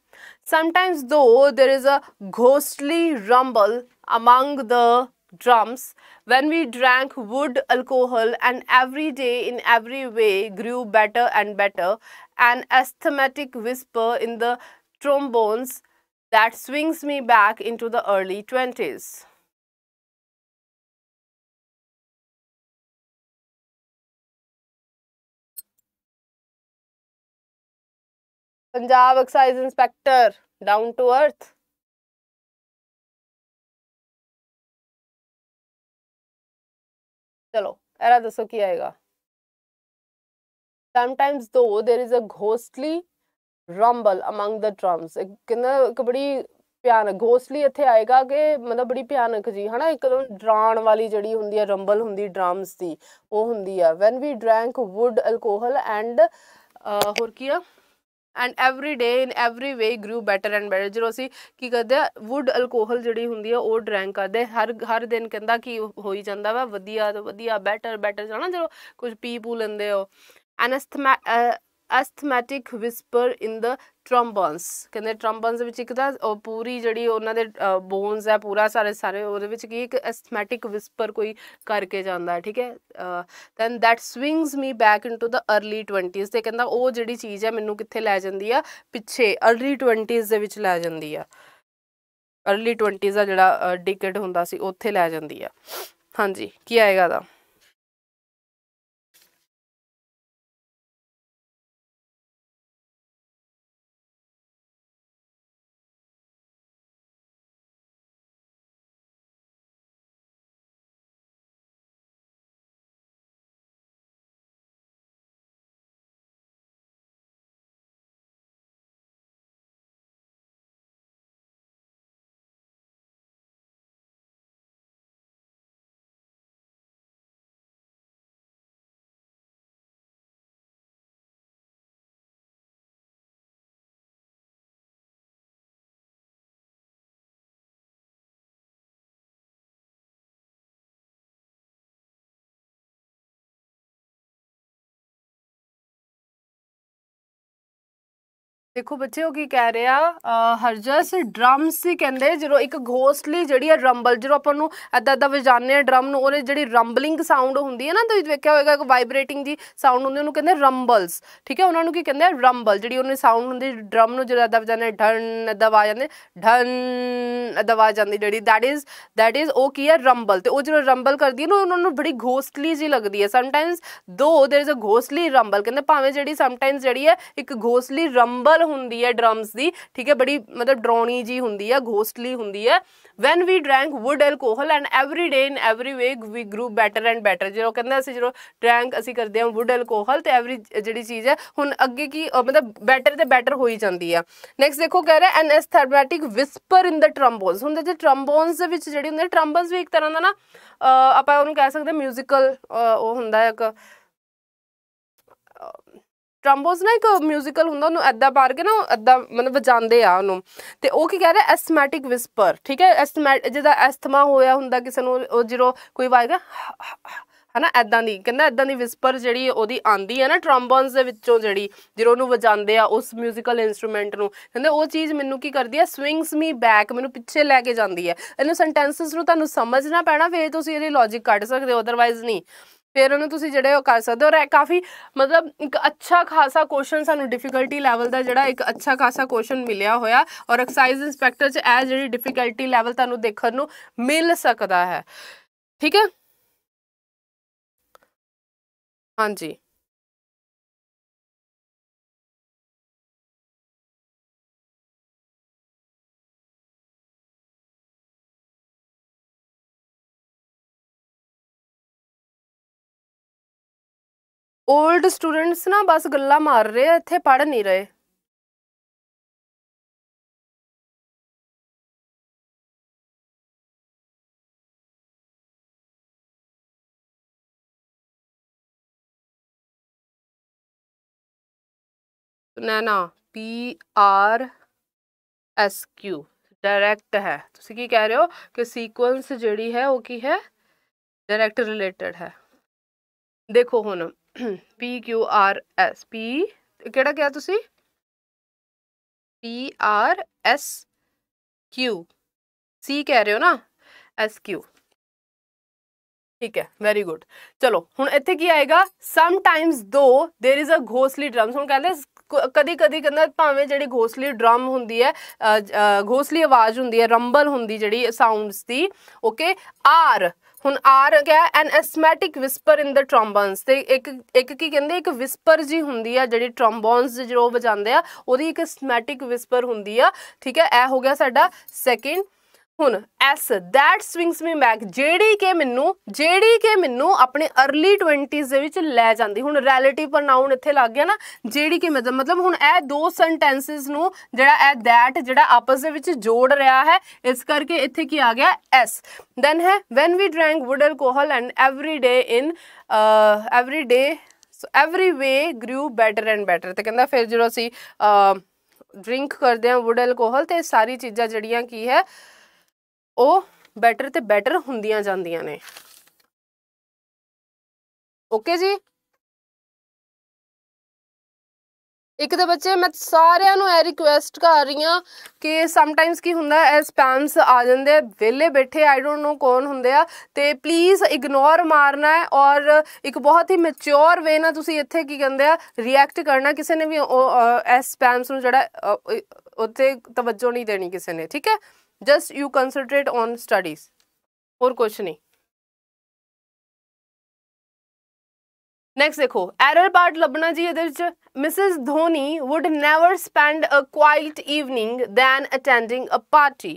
समटाइम्स दो there is a among the drums when we drank wood alcohol and every day in every way grew better and better an asthmatic whisper in the trombones that swings me back into the early 20s Punjab excise inspector down to earth ਚਲੋ ਇਹਦਾ ਦੱਸੋ ਕੀ ਆਏਗਾ sometimes ਦੋ there is a ghostly rumble among the drums ਕਿੰਨਾ ਇੱਕ ਬੜੀ ਭਿਆਨਕ ghostly ਇੱਥੇ ਆਏਗਾ ਕਿ ਮਤਲਬ ਬੜੀ ਭਿਆਨਕ ਜੀ ਹਨਾ ਇੱਕ ਡਰਾਉਣ ਵਾਲੀ ਜਿਹੜੀ ਹੁੰਦੀ ਹੈ ਰੰਬਲ ਹੁੰਦੀ ਡਰਮਸ ਦੀ ਉਹ ਹੁੰਦੀ ਆ when we drank wood alcohol and ਹੋਰ ਕੀ ਆ and every day in every way ਗਰੂ better and better ਜਦੋਂ ਅਸੀਂ ਕੀ ਕਰਦੇ ਆ ਵੁੱਡ ਅਲਕੋਹਲ ਜਿਹੜੀ ਹੁੰਦੀ ਆ ਉਹ ਡਰਿੰਕ ਕਰਦੇ ਹਰ ਹਰ ਦਿਨ ਕਹਿੰਦਾ ਕਿ ਹੋਈ ਜਾਂਦਾ ਵਾ ਵਧੀਆ ਤੋਂ ਵਧੀਆ ਬੈਟਰ ਬੈਟਰ ਜਾਣਾ ਜਦੋਂ ਕੁਝ ਪੀ ਪੂ ਲੈਂਦੇ ਹੋ ਐਨਸਥਮੈਟਿਕ ਅਸਥਮੈਟਿਕ ਵਿਸਪਰ ਇਨ ਦ ਟ੍ਰੰਬੋਨਸ ਕਹਿੰਦੇ ਟ੍ਰੰਬੋਨਸ ਵਿੱਚ ਇੱਕ ਤਾਂ ਉਹ ਪੂਰੀ ਜਿਹੜੀ ਉਹਨਾਂ ਦੇ ਬੋਨਸ ਹੈ ਪੂਰਾ ਸਾਰੇ ਸਾਰੇ ਉਹਦੇ ਵਿੱਚ ਕੀ ਇੱਕ ਐਸਥਮੈਟਿਕ ਵਿਸਪਰ ਕੋਈ ਕਰਕੇ ਜਾਂਦਾ ਹੈ ਠੀਕ ਹੈ then that swings me back into the early 20s ਤੇ ਕਹਿੰਦਾ ਉਹ ਜਿਹੜੀ ਚੀਜ਼ ਹੈ ਮੈਨੂੰ ਕਿੱਥੇ ਲੈ ਜਾਂਦੀ ਆ ਪਿੱਛੇ अर्ਲੀ 20s ਦੇ ਵਿੱਚ ਲੈ ਜਾਂਦੀ ਆ अर्ਲੀ 20s ਦਾ ਜਿਹੜਾ ਡਿਕਟ ਹੁੰਦਾ ਸੀ ਉੱਥੇ ਲੈ ਜਾਂਦੀ ਆ ਹਾਂਜੀ ਕੀ ਆਏਗਾ ਦਾ ਦੇਖੋ ਬੱਚਿਓ ਕੀ ਕਹਿ ਰਿਹਾ ਹਰਜਸ ਡਰਮ ਸੀ ਕਹਿੰਦੇ ਜਦੋਂ ਇੱਕ ਘੋਸਲੀ ਜਿਹੜੀ ਹੈ ਰੰਬਲ ਜਦੋਂ ਆਪਾਂ ਨੂੰ ਅੱਦਾ ਅੱਦਾ ਵਜਾਉਂਦੇ ਆ ਡਰਮ ਨੂੰ ਉਹਦੇ ਜਿਹੜੀ ਰੰਬਲਿੰਗ ਸਾਊਂਡ ਹੁੰਦੀ ਹੈ ਨਾ ਤੁਸੀਂ ਵੇਖਿਆ ਹੋਵੇਗਾ ਇੱਕ ਵਾਈਬ੍ਰੇਟਿੰਗ ਜੀ ਸਾਊਂਡ ਹੁੰਦੀ ਉਹਨੂੰ ਕਹਿੰਦੇ ਰੰਬਲਸ ਠੀਕ ਹੈ ਉਹਨਾਂ ਨੂੰ ਕੀ ਕਹਿੰਦੇ ਆ ਰੰਬਲ ਜਿਹੜੀ ਉਹਨੇ ਸਾਊਂਡ ਹੁੰਦੀ ਡਰਮ ਨੂੰ ਜਦੋਂ ਅੱਦਾ ਵਜਾਉਂਦੇ ਢਣ ਅੱਦਾ ਵਾ ਜਾਂਦੇ ਢਣ ਅੱਦਾ ਵਾ ਜਾਂਦੀ ਜਿਹੜੀ ਦੈਟ ਇਜ਼ ਦੈਟ ਇਜ਼ ਉਹ ਕੀ ਹੈ ਰੰਬਲ ਤੇ ਉਹ ਜਦੋਂ ਰੰਬਲ ਕਰਦੀ ਹੈ ਨਾ ਉਹਨਾਂ ਨੂੰ ਬੜੀ ਘੋਸਲੀ ਜੀ ਲੱਗਦੀ ਹੈ ਸਮਟਾਈਮਸ ਦੋ देयर इज ਅ ਘੋਸਲੀ ਰੰਬਲ ਕਹਿੰਦੇ ਭਾਵੇਂ ਜਿਹੜੀ ਸਮਟਾਈਮਸ ਜਿਹੜੀ ਹੈ ਇੱਕ ਘੋਸਲੀ ਰੰਬਲ ਸ਼ਕਲ ਹੁੰਦੀ ਹੈ ਡਰਮਸ ਦੀ ਠੀਕ ਹੈ ਬੜੀ ਮਤਲਬ ਡਰਾਉਣੀ ਜੀ ਹੁੰਦੀ ਹੈ ਗੋਸਟਲੀ ਹੁੰਦੀ ਹੈ when we drank wood alcohol and every day in every way we grow better and better ਜਿਹੜਾ ਕਹਿੰਦਾ ਅਸੀਂ ਜਦੋਂ ਡਰੈਂਕ ਅਸੀਂ ਕਰਦੇ ਹਾਂ ਵੁੱਡ ਐਲਕੋਹਲ ਤੇ ਐਵਰੀ ਜਿਹੜੀ ਚੀਜ਼ ਹੈ ਹੁਣ ਅੱਗੇ ਕੀ ਮਤਲਬ ਬੈਟਰ ਤੇ ਬੈਟਰ ਹੋਈ ਜਾਂਦੀ ਆ ਨੈਕਸਟ ਦੇਖੋ ਕਹ ਰਿਹਾ ਐਨ ਵਿਸਪਰ ਇਨ ਦਾ ਟ੍ਰੰਬੋਨਸ ਹੁੰਦੇ ਜੇ ਟ੍ਰੰਬੋਨਸ ਦੇ ਵਿੱਚ ਜਿਹੜੀ ਹੁੰਦੇ ਟ੍ਰੰਬਨਸ ਵੀ ਇੱਕ ਤਰ੍ਹਾਂ ਦਾ ਨਾ ਆਪਾਂ ਉਹਨੂੰ ਕਹਿ ਸਕਦੇ ਮਿਊਜ਼ੀਕਲ ਉਹ ਹੁੰਦਾ ਇੱਕ ਟ੍ਰੰਬੋਸ ਨਾ ਇੱਕ 뮤지컬 ਹੁੰਦਾ ਉਹਨੂੰ ਐਦਾਂ ਪਾਰ ਕੇ ਨਾ ਐਦਾਂ ਮਤਲਬ ਵਜਾਉਂਦੇ ਆ ਉਹਨੂੰ ਤੇ ਉਹ ਕੀ ਕਹਿ ਰਿਹਾ ਐਸਥਮੈਟਿਕ ਵਿਸਪਰ ਠੀਕ ਹੈ ਐਸਥਮੈਟ ਜਿਹਦਾ ਐਸਥਮਾ ਹੋਇਆ ਹੁੰਦਾ ਕਿਸੇ ਨੂੰ ਉਹ ਜਿਹੜੋ ਕੋਈ ਵਾਜਦਾ ਹਨਾ ਐਦਾਂ ਦੀ ਕਹਿੰਦਾ ਐਦਾਂ ਦੀ ਵਿਸਪਰ ਜਿਹੜੀ ਉਹਦੀ ਆਂਦੀ ਹੈ ਨਾ ਟ੍ਰੰਬੋਨਸ ਦੇ ਵਿੱਚੋਂ ਜਿਹੜੀ ਜਿਹੜਾ ਉਹਨੂੰ ਵਜਾਉਂਦੇ ਆ ਉਸ 뮤지컬 ਇਨਸਟਰੂਮੈਂਟ ਨੂੰ ਕਹਿੰਦੇ ਉਹ ਚੀਜ਼ ਮੈਨੂੰ ਕੀ ਕਰਦੀ ਹੈ ਸਵਿੰਗਸ ਮੀ ਬੈਕ ਮੈਨੂੰ ਪਿੱਛੇ ਲੈ ਕੇ ਜਾਂਦੀ ਹੈ ਇਹਨੂੰ ਸੈਂਟੈਂਸਸ ਨੂੰ ਤੁਹਾਨੂੰ ਸਮਝਣਾ ਪੈਣਾ ਫੇਰ ਤੁਸੀਂ ਇਹਦੇ ਲੌਜੀਕ ਕੱਢ ਸਕਦੇ ਹੋ ਅਦਰਵਾਇਜ਼ ਨਹੀਂ ਫਿਰ ਉਹਨੂੰ ਤੁਸੀਂ ਜਿਹੜੇ ਉਹ ਕਰ ਸਕਦੇ ਹੋ ਰੈ ਕਾਫੀ ਮਤਲਬ ਇੱਕ ਅੱਛਾ ਖਾਸਾ ਕੁਐਸਚਨ ਸਾਨੂੰ ਡਿਫਿਕਲਟੀ ਲੈਵਲ ਦਾ ਜਿਹੜਾ ਇੱਕ ਅੱਛਾ ਖਾਸਾ ਕੁਐਸਚਨ ਮਿਲਿਆ ਹੋਇਆ ਔਰ ਐਕਸਾਈਜ਼ ਇਨਸਪੈਕਟਰ ਚ ਐ ਜਿਹੜੀ ਡਿਫਿਕਲਟੀ ਲੈਵਲ ਤੁਹਾਨੂੰ ਦੇਖਣ ਨੂੰ ਮਿਲ ਸਕਦਾ ਹੈ ਠੀਕ ਹੈ ਹਾਂਜੀ ओल्ड स्टूडेंट्स ना बस गल्ला मार रहे इतने पढ़ नहीं रहे ना P R S Q direct है तुम की कह रहे हो कि सीक्वेंस जड़ी है वो की है डायरैक्ट रिलेटेड है देखो हूँ ਪੀ ਕਿਊ ਆਰ ਐਸ ਪੀ ਕਿਹੜਾ ਕਿਹਾ ਤੁਸੀਂ P R S Q C ਕਹਿ ਰਹੇ ਹੋ ਨਾ ਐਸ ਕਿਊ ਠੀਕ ਹੈ ਵੈਰੀ ਗੁੱਡ ਚਲੋ ਹੁਣ ਇੱਥੇ ਕੀ ਆਏਗਾ sometimes though there is a ਘੋਸਲੀ ਡਰਮਸ ਹੁਣ ਕਹਿੰਦੇ ਕਦੀ ਕਦੀ ਕਹਿੰਦਾ ਭਾਵੇਂ ਜਿਹੜੀ ਘੋਸਲੀ ਡਰਮ ਹੁੰਦੀ ਹੈ ਘੋਸਲੀ ਆਵਾਜ਼ ਹੁੰਦੀ ਹੈ ਰੰਬਲ ਹੁੰਦੀ ਜਿਹੜੀ ਸਾਊਂਡਸ ਦੀ ਓਕੇ ਆਰ ਹੁਣ ਆ ਰਿਹਾ ਐਨ ਐਸਮੈਟਿਕ ਵਿਸਪਰ ਇਨ ਦਾ ਟ੍ਰੋਮਬੋਨਸ ਤੇ ਇੱਕ ਇੱਕ ਕੀ ਕਹਿੰਦੇ ਇੱਕ ਵਿਸਪਰ ਜੀ ਹੁੰਦੀ ਆ ਜਿਹੜੀ ਟ੍ਰੋਮਬੋਨਸ ਜਿਹੜੋ ਵਜਾਉਂਦੇ ਆ ਉਹਦੀ ਇੱਕ ਐਸਮੈਟਿਕ ਵਿਸਪਰ ਹੁੰਦੀ ਆ ਠੀਕ ਹੈ ਇਹ ਹੋ ਗਿਆ ਸਾਡਾ ਸੈਕਿੰਡ ਹੁਣ as that swings me back ਜਿਹੜੀ ਕਿ ਮੈਨੂੰ ਜਿਹੜੀ ਕਿ ਮੈਨੂੰ ਆਪਣੇ अर्ਲੀ 20s ਦੇ ਵਿੱਚ ਲੈ ਜਾਂਦੀ ਹੁਣ ਰਿਲੇਟਿਵ ਪ੍ਰਨਾਉਨ ਇੱਥੇ ਲੱਗ ਗਿਆ ਨਾ ਜਿਹੜੀ ਕਿ ਮਤਲਬ ਹੁਣ ਇਹ ਦੋ ਸੈਂਟੈਂਸਸ ਨੂੰ ਜਿਹੜਾ ਇਹ ਦੈਟ ਜਿਹੜਾ ਆਪਸ ਦੇ ਵਿੱਚ ਜੋੜ ਰਿਹਾ ਹੈ ਇਸ ਕਰਕੇ ਇੱਥੇ ਕੀ ਆ ਗਿਆ ਐਸ ਦੈਨ ਹੈ when we drank wood alcohol and every day in every day so every way ਗਰੂ better and better ਤੇ ਕਹਿੰਦਾ ਫਿਰ ਜਦੋਂ ਅਸੀਂ ਡਰਿੰਕ ਕਰਦੇ ਹਾਂ ਵੁਡ ਅਲਕੋਹਲ ਤੇ ਸਾਰੀ ਚੀਜ਼ਾਂ ਜਿਹੜੀਆਂ ਕੀ ਹੈ ਉਹ ਬੈਟਰ ਤੇ ਬੈਟਰ ਹੁੰਦੀਆਂ ਜਾਂਦੀਆਂ ਨੇ ਓਕੇ ਜੀ ਇੱਕ ਤਾਂ ਬੱਚੇ ਮੈਂ ਸਾਰਿਆਂ ਨੂੰ ਇਹ ਰਿਕੁਐਸਟ ਕਰ ਰਹੀ ਆ ਕਿ ਸਮ ਟਾਈਮਸ ਕੀ ਹੁੰਦਾ ਐ ਸਪੈਮਸ ਆ ਜਾਂਦੇ ਵਿਲੇ ਬੈਠੇ ਆਈ ਡੋਨਟ ਨੋ ਕੌਣ ਹੁੰਦੇ ਆ ਤੇ ਪਲੀਜ਼ ਇਗਨੋਰ ਮਾਰਨਾ ਹੈ ਔਰ ਇੱਕ ਬਹੁਤ ਹੀ ਮੈਚੁਰ ਵੇ ਨਾਲ ਤੁਸੀਂ ਇੱਥੇ ਕੀ ਕਹਿੰਦੇ ਆ ਰਿਐਕਟ ਕਰਨਾ ਕਿਸੇ ਨੇ ਵੀ ਐ ਸਪੈਮਸ ਨੂੰ ਜਿਹੜਾ ਉੱਤੇ ਤਵੱਜੋ ਨਹੀਂ ਦੇਣੀ ਕਿਸੇ ਨੇ ਠੀਕ ਹੈ just you concentrate on studies और कुछ नहीं नेक्स्ट देखो एरर पार्ट लब्भना जी एह्दे Mrs Dhoni would never spend a quiet evening than attending a party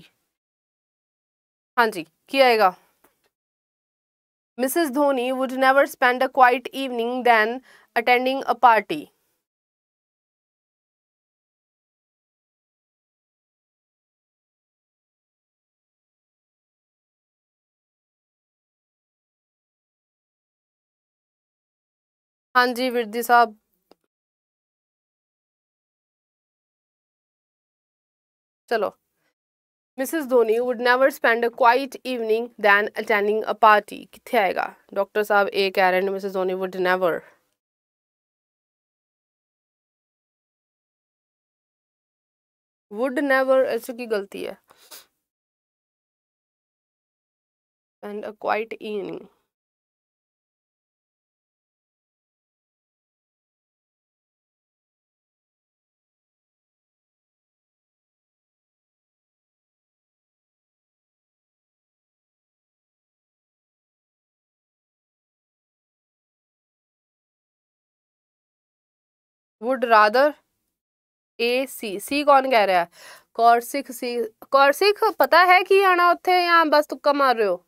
हाँ जी की आएगा Mrs Dhoni would never spend a quiet evening than attending a party हाँ जी विरधि साहब चलो Mrs Dhoni would never spend a quiet evening than attending a party कितने आएगा डॉक्टर साहब ए कह रहे हैं Mrs Dhoni would never would never ऐसे की गलती है and a quiet evening would rather A C C कौन कह रहा है कौरसिक सी कौरसिक पता है कि आना उत्थे बस तुक्का मार रहे हो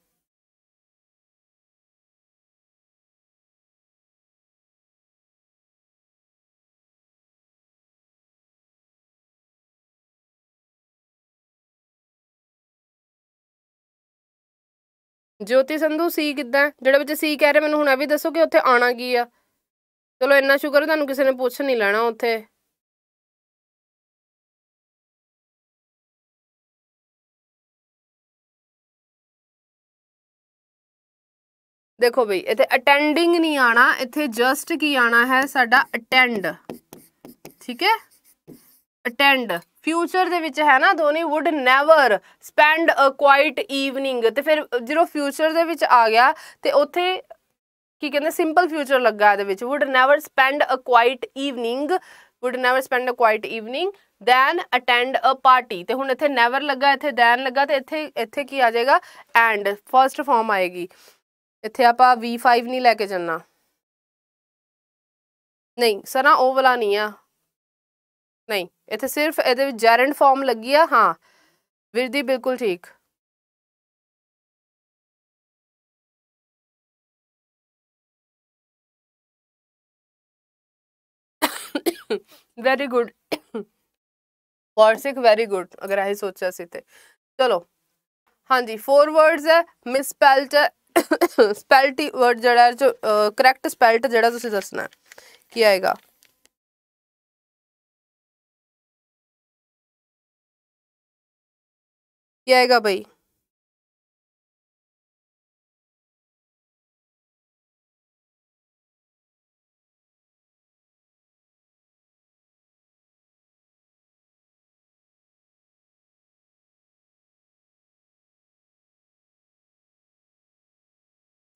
ਜੋਤੀ ਸੰਧੂ ਸੀ ਕਿੱਦਾਂ ਜਿਹੜੇ ਬੱਚੇ ਸੀ ਕਹਿ ਰਹੇ ਮੈਨੂੰ ਹੁਣ ਇਹ ਵੀ ਦੱਸੋ ਕਿ ਉੱਥੇ ਆਣਾ ਕੀ ਚਲੋ ਇੰਨਾ ਸ਼ੁਕਰ ਤੁਹਾਨੂੰ ਕਿਸੇ ਨੇ ਪੁੱਛ ਨਹੀਂ ਲੈਣਾ ਉੱਥੇ ਦੇਖੋ ਬਈ ਇੱਥੇ ਅਟੈਂਡਿੰਗ ਨਹੀਂ ਆਣਾ ਇੱਥੇ ਜਸਟ ਕੀ ਆਣਾ ਹੈ ਸਾਡਾ ਅਟੈਂਡ ਠੀਕ ਹੈ ਅਟੈਂਡ ਫਿਊਚਰ ਦੇ ਵਿੱਚ ਹੈ ਨਾ Dhoni would never spend a quiet evening ਤੇ ਫਿਰ ਜਦੋਂ ਫਿਊਚਰ ਦੇ ਵਿੱਚ ਆ ਗਿਆ ਤੇ ਉੱਥੇ ਕੀ ਕਹਿੰਦੇ ਸਿੰਪਲ ਫਿਊਚਰ ਲੱਗਾ ਇਹਦੇ ਵਿੱਚ would never spend a quiet evening would never spend a quiet evening than attend a party ਤੇ ਹੁਣ ਇੱਥੇ ਨੈਵਰ ਲੱਗਾ ਇੱਥੇ ਦੈਨ ਲੱਗਾ ਤੇ ਇੱਥੇ ਇੱਥੇ ਕੀ ਆ ਜਾਏਗਾ ਐਂਡ ਫਰਸਟ ਫਾਰਮ ਆਏਗੀ ਇੱਥੇ ਆਪਾਂ v5 ਨਹੀਂ ਲੈ ਕੇ ਜਾਣਾ ਨਹੀਂ ਸਨਾ ਉਹ ਵਾਲਾ ਨਹੀਂ ਆ ਨਹੀਂ ਇੱਥੇ ਸਿਰਫ ਇਹਦੇ ਵਿੱਚ ਜੈਰੈਂਡ ਫਾਰਮ ਲੱਗੀ ਆ ਹਾਂ ਵਿਰਦੀ ਬਿਲਕੁਲ ਠੀਕ very good Kaushik very good अगर अस सोचा सी तो चलो हाँ जी फोर वर्ड्स है मिस स्पैल्ट स्पैल्ट वर्ड जड़ा जो करैक्ट स्पैल्ट जड़ा तो दसना की आएगा क्या आएगा भाई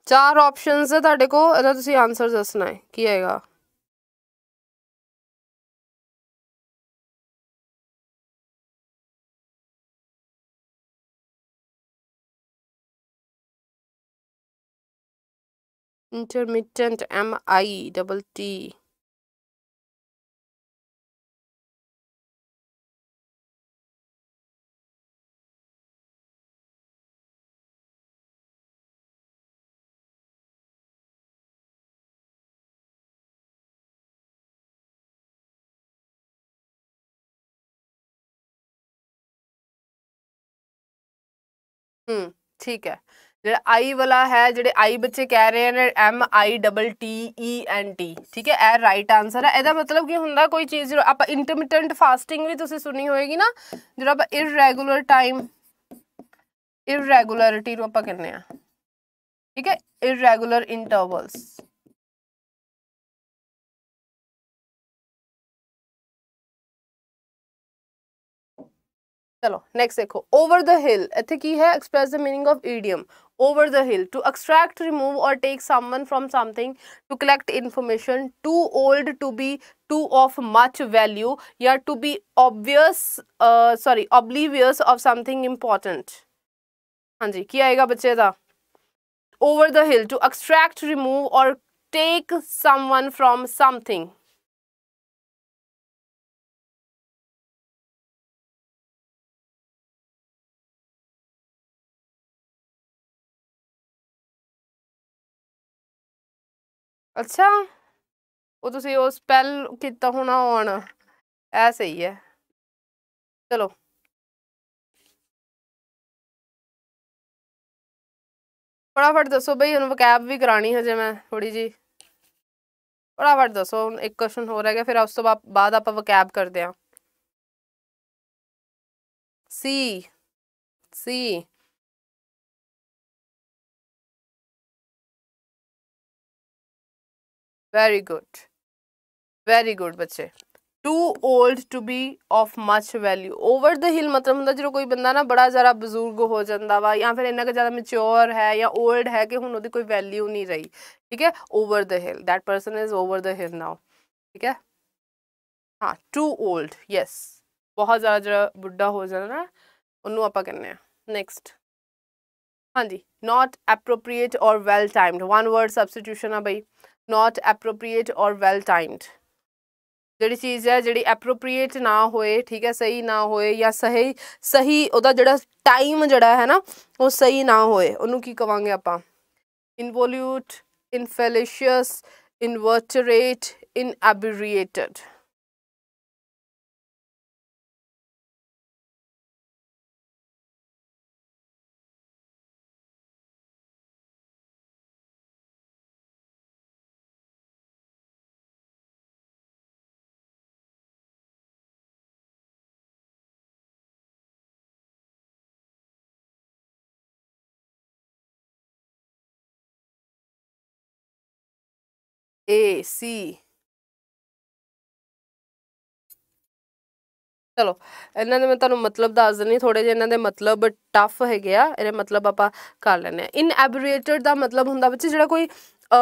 चार ऑप्शन है तेजी आंसर दसना है की आएगा intermediate M I double T ਹੂੰ ਠੀਕ ਹੈ ਜਿਹੜਾ ਆਈ ਵਾਲਾ ਹੈ ਜਿਹੜੇ ਆਈ ਬੱਚੇ ਕਹਿ ਰਹੇ ਨੇ M I double T E N T ਠੀਕ ਹੈ ਇਹ ਰਾਈਟ ਆਨਸਰ ਹੈ ਇਹਦਾ ਮਤਲਬ ਕੀ ਹੁੰਦਾ ਕੋਈ ਚੀਜ਼ ਜਿਹੜਾ ਆਪਾਂ ਇੰਟਰਮਿਟੈਂਟ ਫਾਸਟਿੰਗ ਵੀ ਤੁਸੀਂ ਸੁਣੀ ਹੋਏਗੀ ਨਾ ਜਿਹੜਾ ਆਪਾਂ ਇਰੈਗੂਲਰ ਟਾਈਮ ਇਰੈਗੂਲਰਿਟੀ ਨੂੰ ਆਪਾਂ ਕਹਿੰਦੇ ਆ ਠੀਕ ਹੈ ਇਰੈਗੂਲਰ ਇੰਟਰਵਲਸ चलो नेक्स्ट देखो ओवर द हिल इतने की है express the meaning of idiom over the hill to extract remove और take someone from something to collect information too old to be to of much value या to be obvious sorry oblivious of something important हाँ जी क्या आएगा बच्चे का over the hill to extract remove और take someone from something ਅੱਛਾ ਉਹ ਤੁਸੀਂ ਉਹ ਸਪੈਲ ਕੀਤਾ ਹੋਣਾ ਔਨ ਐ ਸਹੀ ਹੈ ਚਲੋ ਫਟਾਫਟ ਦੱਸੋ ਬਈ ਹੁਣ ਵਕੈਬ ਵੀ ਕਰਾਣੀ ਹਜੇ ਮੈਂ ਥੋੜੀ ਜੀ ਫਟਾਫਟ ਦੱਸੋ ਹੁਣ ਇੱਕ ਕੁਐਸਚਨ ਹੋ ਰਿਹਾ ਹੈ ਫਿਰ ਉਸ ਤੋਂ ਬਾਅਦ ਆਪਾਂ ਵਕੈਬ ਕਰਦੇ ਆ ਸੀ ਸੀ वेरी गुड वेरी गुड बच्चे too old to be of much value over the hill मतलब हम जो कोई बंदा ना बड़ा ज़्यादा बुजुर्ग हो जाता वा या फिर इन्ना क ज़्यादा मच्योर है या ओल्ड है कि हूँ वो कोई वैल्यू नहीं रही ठीक है over the hill that person is over the hill now ठीक है हाँ टू ओल्ड यस बहुत ज़्यादा जरा बुढ़ा हो जाए ना उन्होंने आप कहने नेक्स्ट हाँ जी नॉट एप्रोप्रिएट और well timed one word substitution है भाई ਨਾਟ ਐਪਰੋਪ੍ਰੀਏਟ অর ਵੈਲ ਟਾਈਮਡ ਜਿਹੜੀ ਚੀਜ਼ ਹੈ ਜਿਹੜੀ ਐਪਰੋਪ੍ਰੀਏਟ ਨਾ ਹੋਏ ਠੀਕ ਹੈ ਸਹੀ ਨਾ ਹੋਏ ਜਾਂ ਸਹੀ ਸਹੀ ਉਹਦਾ ਜਿਹੜਾ ਟਾਈਮ ਜਿਹੜਾ ਹੈ ਨਾ ਉਹ ਸਹੀ ਨਾ ਹੋਏ ਉਹਨੂੰ ਕੀ ਕਵਾਂਗੇ ਆਪਾਂ ਇਨਵੋਲੂਟ ਇਨਫੈਲਿਸ਼ੀਅਸ ਇਨਵਰਟਰੇਟ ਇਨਐਬਰੀਏਟਡ ਏ eh, ਸੀ ਚਲੋ ਇਹਨਾਂ ਦੇ ਮੈਂ ਤੁਹਾਨੂੰ ਮਤਲਬ ਦੱਸ ਦਿੰਨੀ ਥੋੜੇ ਜਿਹਾ ਇਹਨਾਂ ਦੇ ਮਤਲਬ ਟਫ ਹੈਗੇ ਆ ਇਹਦੇ ਮਤਲਬ ਆਪਾਂ ਕਰ ਲੈਨੇ ਆ ਇਨ ਐਬਰੀਏਟਡ ਦਾ ਮਤਲਬ ਹੁੰਦਾ ਬੱਚੇ ਜਿਹੜਾ ਕੋਈ ਅ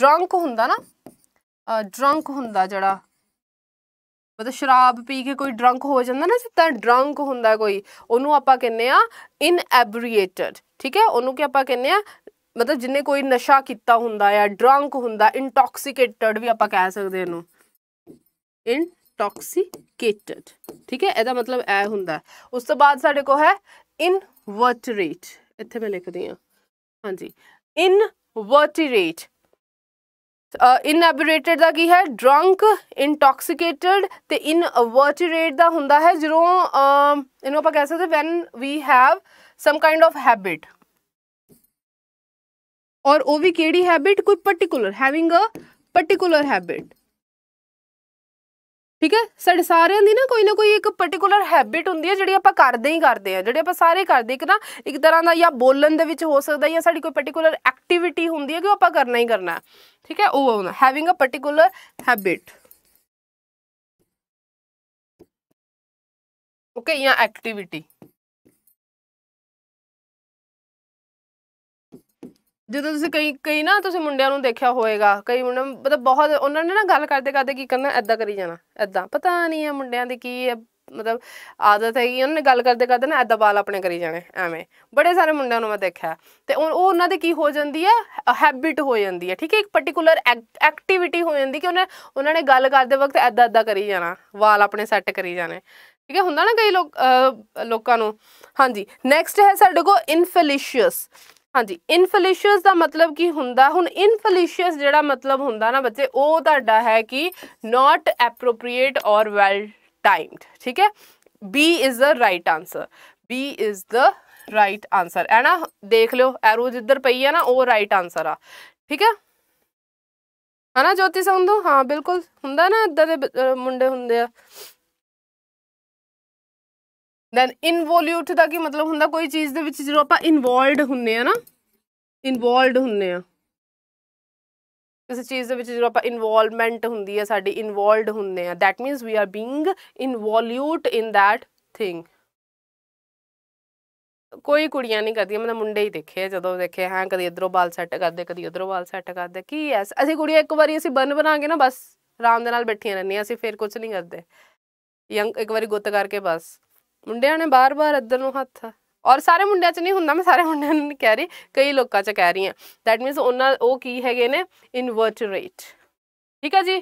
ਡਰੰਕ ਹੁੰਦਾ ਨਾ ਅ ਡਰੰਕ ਹੁੰਦਾ ਜਿਹੜਾ ਮਤਲਬ ਸ਼ਰਾਬ ਪੀ ਕੇ ਕੋਈ ਡਰੰਕ ਹੋ ਜਾਂਦਾ ਨਾ ਜਿੱਦਾਂ ਡਰੰਕ ਹੁੰਦਾ ਕੋਈ ਉਹਨੂੰ ਆਪਾਂ ਕਹਿੰਨੇ ਆ ਇਨ ਐਬਰੀਏਟਡ ਠੀਕ ਹੈ ਉਹਨੂੰ ਕੀ ਆਪਾਂ ਕਹਿੰਨੇ ਆ ਮਤਲਬ ਜਿੰਨੇ ਕੋਈ ਨਸ਼ਾ ਕੀਤਾ ਹੁੰਦਾ ਆ ਡਰੰਕ ਹੁੰਦਾ ਇਨਟੌਕਸੀਕੇਟਡ ਵੀ ਆਪਾਂ ਕਹਿ ਸਕਦੇ ਇਹਨੂੰ ਇਨਟੌਕਸੀਕੇਟਡ ਠੀਕ ਹੈ ਇਹਦਾ ਮਤਲਬ ਇਹ ਹੁੰਦਾ ਉਸ ਤੋਂ ਬਾਅਦ ਸਾਡੇ ਕੋਲ ਹੈ ਇਨਵਰਟਰੇਟ ਇੱਥੇ ਮੈਂ ਲਿਖਦੀ ਆ ਹਾਂਜੀ ਇਨਵਰਟਰੇਟ ਇਨਐਬਰੇਟਡ ਦਾ ਕੀ ਹੈ ਡਰੰਕ ਇਨਟੌਕਸੀਕੇਟਡ ਤੇ ਇਨਵਰਟਰੇਟ ਦਾ ਹੁੰਦਾ ਹੈ ਜਦੋਂ ਇਹਨੂੰ ਆਪਾਂ ਕਹਿ ਸਕਦੇ when we have some kind of habit और ओवीकेडी हैबिट कोई particular having a particular habit ਠੀਕ ਹੈ ਸਾਡੇ ਸਾਰਿਆਂ ਦੀ ਨਾ ਕੋਈ ਨਾ ਕੋਈ ਇੱਕ ਪਾਰਟਿਕੂਲਰ ਹੈਬਿਟ ਹੁੰਦੀ ਹੈ ਜਿਹੜੀ ਆਪਾਂ ਕਰਦੇ ਹੀ ਕਰਦੇ ਆ ਜਿਹੜੇ ਆਪਾਂ ਸਾਰੇ ਕਰਦੇ ਇੱਕ ਨਾ ਇੱਕ ਤਰ੍ਹਾਂ ਦਾ ਜਾਂ ਬੋਲਣ ਦੇ ਵਿੱਚ ਹੋ ਸਕਦਾ ਜਾਂ ਸਾਡੀ ਕੋਈ ਪਾਰਟਿਕੂਲਰ ਐਕਟੀਵਿਟੀ ਹੁੰਦੀ ਹੈ ਕਿ ਉਹ ਆਪਾਂ ਕਰਨਾ ਹੀ ਕਰਨਾ ਠੀਕ ਹੈ ਉਹ ਹੋਣਾ having a particular habit okay ਜਾਂ ਐਕਟੀਵਿਟੀ ਜਦੋਂ ਤੁਸੀਂ ਕਈ ਕਈ ਨਾ ਤੁਸੀਂ ਮੁੰਡਿਆਂ ਨੂੰ ਦੇਖਿਆ ਹੋਵੇਗਾ ਕਈ ਮੁੰਡੇ ਮਤਲਬ ਬਹੁਤ ਉਹਨਾਂ ਨੇ ਨਾ ਗੱਲ ਕਰਦੇ ਕਰਦੇ ਕੀ ਕਰਨਾ ਐਦਾਂ ਕਰੀ ਜਾਣਾ ਐਦਾਂ ਪਤਾ ਨਹੀਂ ਆ ਮੁੰਡਿਆਂ ਦੀ ਕੀ ਹੈ ਮਤਲਬ ਆਦਤ ਹੈ ਕਿ ਉਹਨਾਂ ਨੇ ਗੱਲ ਕਰਦੇ ਕਰਦੇ ਨਾ ਐਦਾਂ ਵਾਲ ਆਪਣੇ ਕਰੀ ਜਾਣੇ ਐਵੇਂ ਬੜੇ ਸਾਰੇ ਮੁੰਡਿਆਂ ਨੂੰ ਮੈਂ ਦੇਖਿਆ ਤੇ ਉਹ ਉਹਨਾਂ ਦੇ ਕੀ ਹੋ ਜਾਂਦੀ ਹੈ ਹੈਬਿਟ ਹੋ ਜਾਂਦੀ ਹੈ ਠੀਕ ਹੈ ਇੱਕ ਪਾਰਟਿਕੂਲਰ ਐਕਟੀਵਿਟੀ ਹੋ ਜਾਂਦੀ ਕਿ ਉਹਨਾਂ ਉਹਨਾਂ ਨੇ ਗੱਲ ਕਰਦੇ ਵਕਤ ਐਦਾਂ ਐਦਾਂ ਕਰੀ ਜਾਣਾ ਵਾਲ ਆਪਣੇ ਸੈੱਟ ਕਰੀ ਜਾਣੇ ਠੀਕ ਹੈ ਹੁੰਦਾ ਨਾ ਕਈ ਲੋਕ ਲੋਕਾਂ ਨੂੰ ਹਾਂਜੀ ਨੈਕਸਟ ਹੈ ਸਾਡੇ ਕੋ ਇਨਫੈਲਿਸ਼ੀਅਸ ਹਾਂਜੀ ਇਨਫਲੀਸ਼ੀਅਸ ਦਾ ਮਤਲਬ ਕੀ ਹੁੰਦਾ ਹੁਣ ਇਨਫਲੀਸ਼ੀਅਸ ਜਿਹੜਾ ਮਤਲਬ ਹੁੰਦਾ ਨਾ ਬੱਚੇ ਉਹ ਤੁਹਾਡਾ ਹੈ ਕਿ ਨਾਟ ਐਪਰੋਪ੍ਰੀਏਟ ਔਰ ਵੈਲ ਟਾਈਮਡ ਠੀਕ ਹੈ B is the right answer B is the right answer ਹੈ ਨਾ ਦੇਖ ਲਿਓ ਐਰੋ ਜਿੱਧਰ ਪਈ ਹੈ ਨਾ ਉਹ ਰਾਈਟ ਆਨਸਰ ਆ ਠੀਕ ਹੈ ਹਨਾ ਜੋਤੀ ਸੰਧੂ ਹਾਂ ਬਿਲਕੁਲ ਹੁੰਦਾ ਨਾ ਇਦਾਂ ਦੇ ਮੁੰਡੇ ਹੁੰਦੇ ਆ ਦੈਨ ਇਨਵੋਲੂਟ ਦਾ ਕੀ ਮਤਲਬ ਹੁੰਦਾ ਕੋਈ ਚੀਜ਼ ਦੇ ਵਿੱਚ ਜਦੋਂ ਆਪਾਂ ਇਨਵੋਲਡ ਹੁੰਨੇ ਆ ਨਾ ਇਨਵੋਲਡ ਹੁੰਨੇ ਆ ਕਿਸੇ ਚੀਜ਼ ਦੇ ਵਿੱਚ ਜਦੋਂ ਆਪਾਂ ਇਨਵੋਲਵਮੈਂਟ ਹੁੰਦੀ ਹੈ ਸਾਡੀ ਇਨਵੋਲਡ ਹੁੰਨੇ ਆ that means we are being involved in that thing ਕੋਈ ਕੁੜੀਆਂ ਨਹੀਂ ਕਰਦੀਆਂ ਮੈਂ ਮੁੰਡੇ ਹੀ ਦੇਖੇ ਜਦੋਂ ਦੇਖੇ ਹਾਂ ਕਦੀ ਇਧਰੋਂ ਬਾਲ ਸੈੱਟ ਕਰਦੇ ਕਦੀ ਉਧਰੋਂ ਬਾਲ ਸੈੱਟ ਕਰਦੇ ਕੀ ਐਸ ਅਸੀਂ ਕੁੜੀਆਂ ਇੱਕ ਵਾਰੀ ਅਸੀਂ ਬਨ ਬਣਾਗੇ ਨਾ ਬਸ ਆਰਾਮ ਦੇ ਨਾਲ ਬੈਠੀਆਂ ਰਹਿੰਦੀਆਂ ਅਸੀਂ ਫੇਰ ਕੁਝ ਨਹੀਂ ਕਰਦੇ ਯੰਗ ਇੱਕ ਵਾਰੀ ਗੁੱਤ ਕਰਕੇ ਬਸ ਮੁੰਡਿਆਂ ਨੇ ਬਾਰ-ਬਾਰ ਅੱਧਰ ਨੂੰ ਹੱਥ ਔਰ ਸਾਰੇ ਮੁੰਡਿਆਂ 'ਚ ਨਹੀਂ ਹੁੰਦਾ ਮੈਂ ਸਾਰੇ ਮੁੰਡਿਆਂ ਨੂੰ ਨਹੀਂ ਕਹਿ ਰਹੀ ਕਈ ਲੋਕਾਂ 'ਚ ਕਹਿ ਰਹੀ ਹਾਂ ਥੈਟ ਮੀਨਸ ਉਹਨਾਂ ਉਹ ਕੀ ਹੈਗੇ ਨੇ ਇਨਵਰਟਰੇਟ ਠੀਕ ਹੈ ਜੀ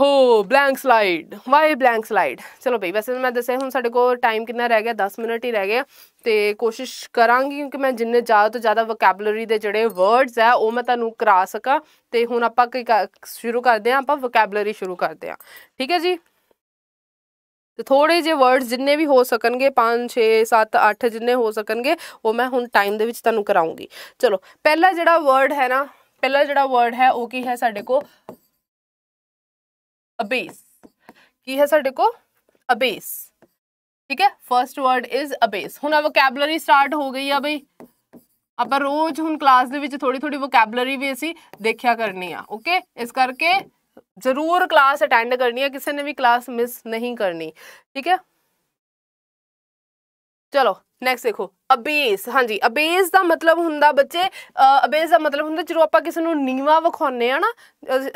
ਹੋ blank slide why blank slide ਚਲੋ ਭਈ ਵੈਸੇ ਮੈਂ ਦੱਸਿਆ ਹੁਣ ਸਾਡੇ ਕੋਲ ਟਾਈਮ ਕਿੰਨਾ ਰਹਿ ਗਿਆ 10 ਮਿੰਟ ਹੀ ਰਹਿ ਗਿਆ ਤੇ ਕੋਸ਼ਿਸ਼ ਕਰਾਂਗੀ ਕਿ ਮੈਂ ਜਿੰਨੇ ਜ਼ਿਆਦਾ ਤੋਂ ਜ਼ਿਆਦਾ ਵੋਕੈਬਲਰੀ ਦੇ ਜਿਹੜੇ ਵਰਡਸ ਆ ਉਹ ਮੈਂ ਤੁਹਾਨੂੰ ਕਰਾ ਸਕਾਂ ਤੇ ਹੁਣ ਆਪਾਂ ਸ਼ੁਰੂ ਕਰਦੇ ਆਂ ਆਪਾਂ ਵੋਕੈਬਲਰੀ ਸ਼ੁਰੂ ਕਰਦੇ ਆਂ ਠੀਕ ਹੈ ਜੀ ਥੋੜੇ ਜਿਹੇ ਵਰਡਸ ਜਿੰਨੇ ਵੀ ਹੋ ਸਕਣਗੇ 5 6 7 8 ਜਿੰਨੇ ਹੋ ਸਕਣਗੇ ਉਹ ਮੈਂ ਹੁਣ ਟਾਈਮ ਦੇ ਵਿੱਚ ਤੁਹਾਨੂੰ ਕਰਾਉਂਗੀ ਚਲੋ ਪਹਿਲਾ ਜਿਹੜਾ ਵਰਡ ਹੈ ਨਾ ਪਹਿਲਾ ਜਿਹੜਾ ਵਰਡ ਹੈ ਉਹ ਕੀ ਹੈ ਸਾਡੇ ਕੋ ਅਬੇਸ ਕੀ ਹੈ ਸਾਡੇ ਕੋ ਅਬੇਸ ਠੀਕ ਹੈ ਫਰਸਟ ਵਰਡ ਇਜ਼ ਅਬੇਸ ਹੁਣ ਵੋਕੈਬਲਰੀ ਸਟਾਰਟ ਹੋ ਗਈ ਆ ਬਈ ਆਪਾਂ ਰੋਜ਼ ਹੁਣ ਕਲਾਸ ਦੇ ਵਿੱਚ ਥੋੜੀ ਥੋੜੀ ਵੋਕੈਬਲਰੀ ਵੀ ਅਸੀਂ ਦੇਖਿਆ ਕਰਨੀ ਆ ਓਕੇ ਇਸ ਕਰਕੇ ਜ਼ਰੂਰ ਕਲਾਸ ਅਟੈਂਡ ਕਰਨੀ ਹੈ ਕਿਸੇ ਨੇ ਵੀ ਕਲਾਸ ਮਿਸ ਨਹੀਂ ਕਰਨੀ ਠੀਕ ਹੈ ਚਲੋ ਨੈਕਸਟ ਦੇਖੋ ਅਬੇਸ ਹਾਂਜੀ ਅਬੇਸ ਦਾ ਮਤਲਬ ਹੁੰਦਾ ਬੱਚੇ ਅਬੇਸ ਦਾ ਮਤਲਬ ਹੁੰਦਾ ਜਦੋਂ ਆਪਾਂ ਕਿਸੇ ਨੂੰ ਨੀਵਾ ਵਿਖਾਉਨੇ ਆ ਨਾ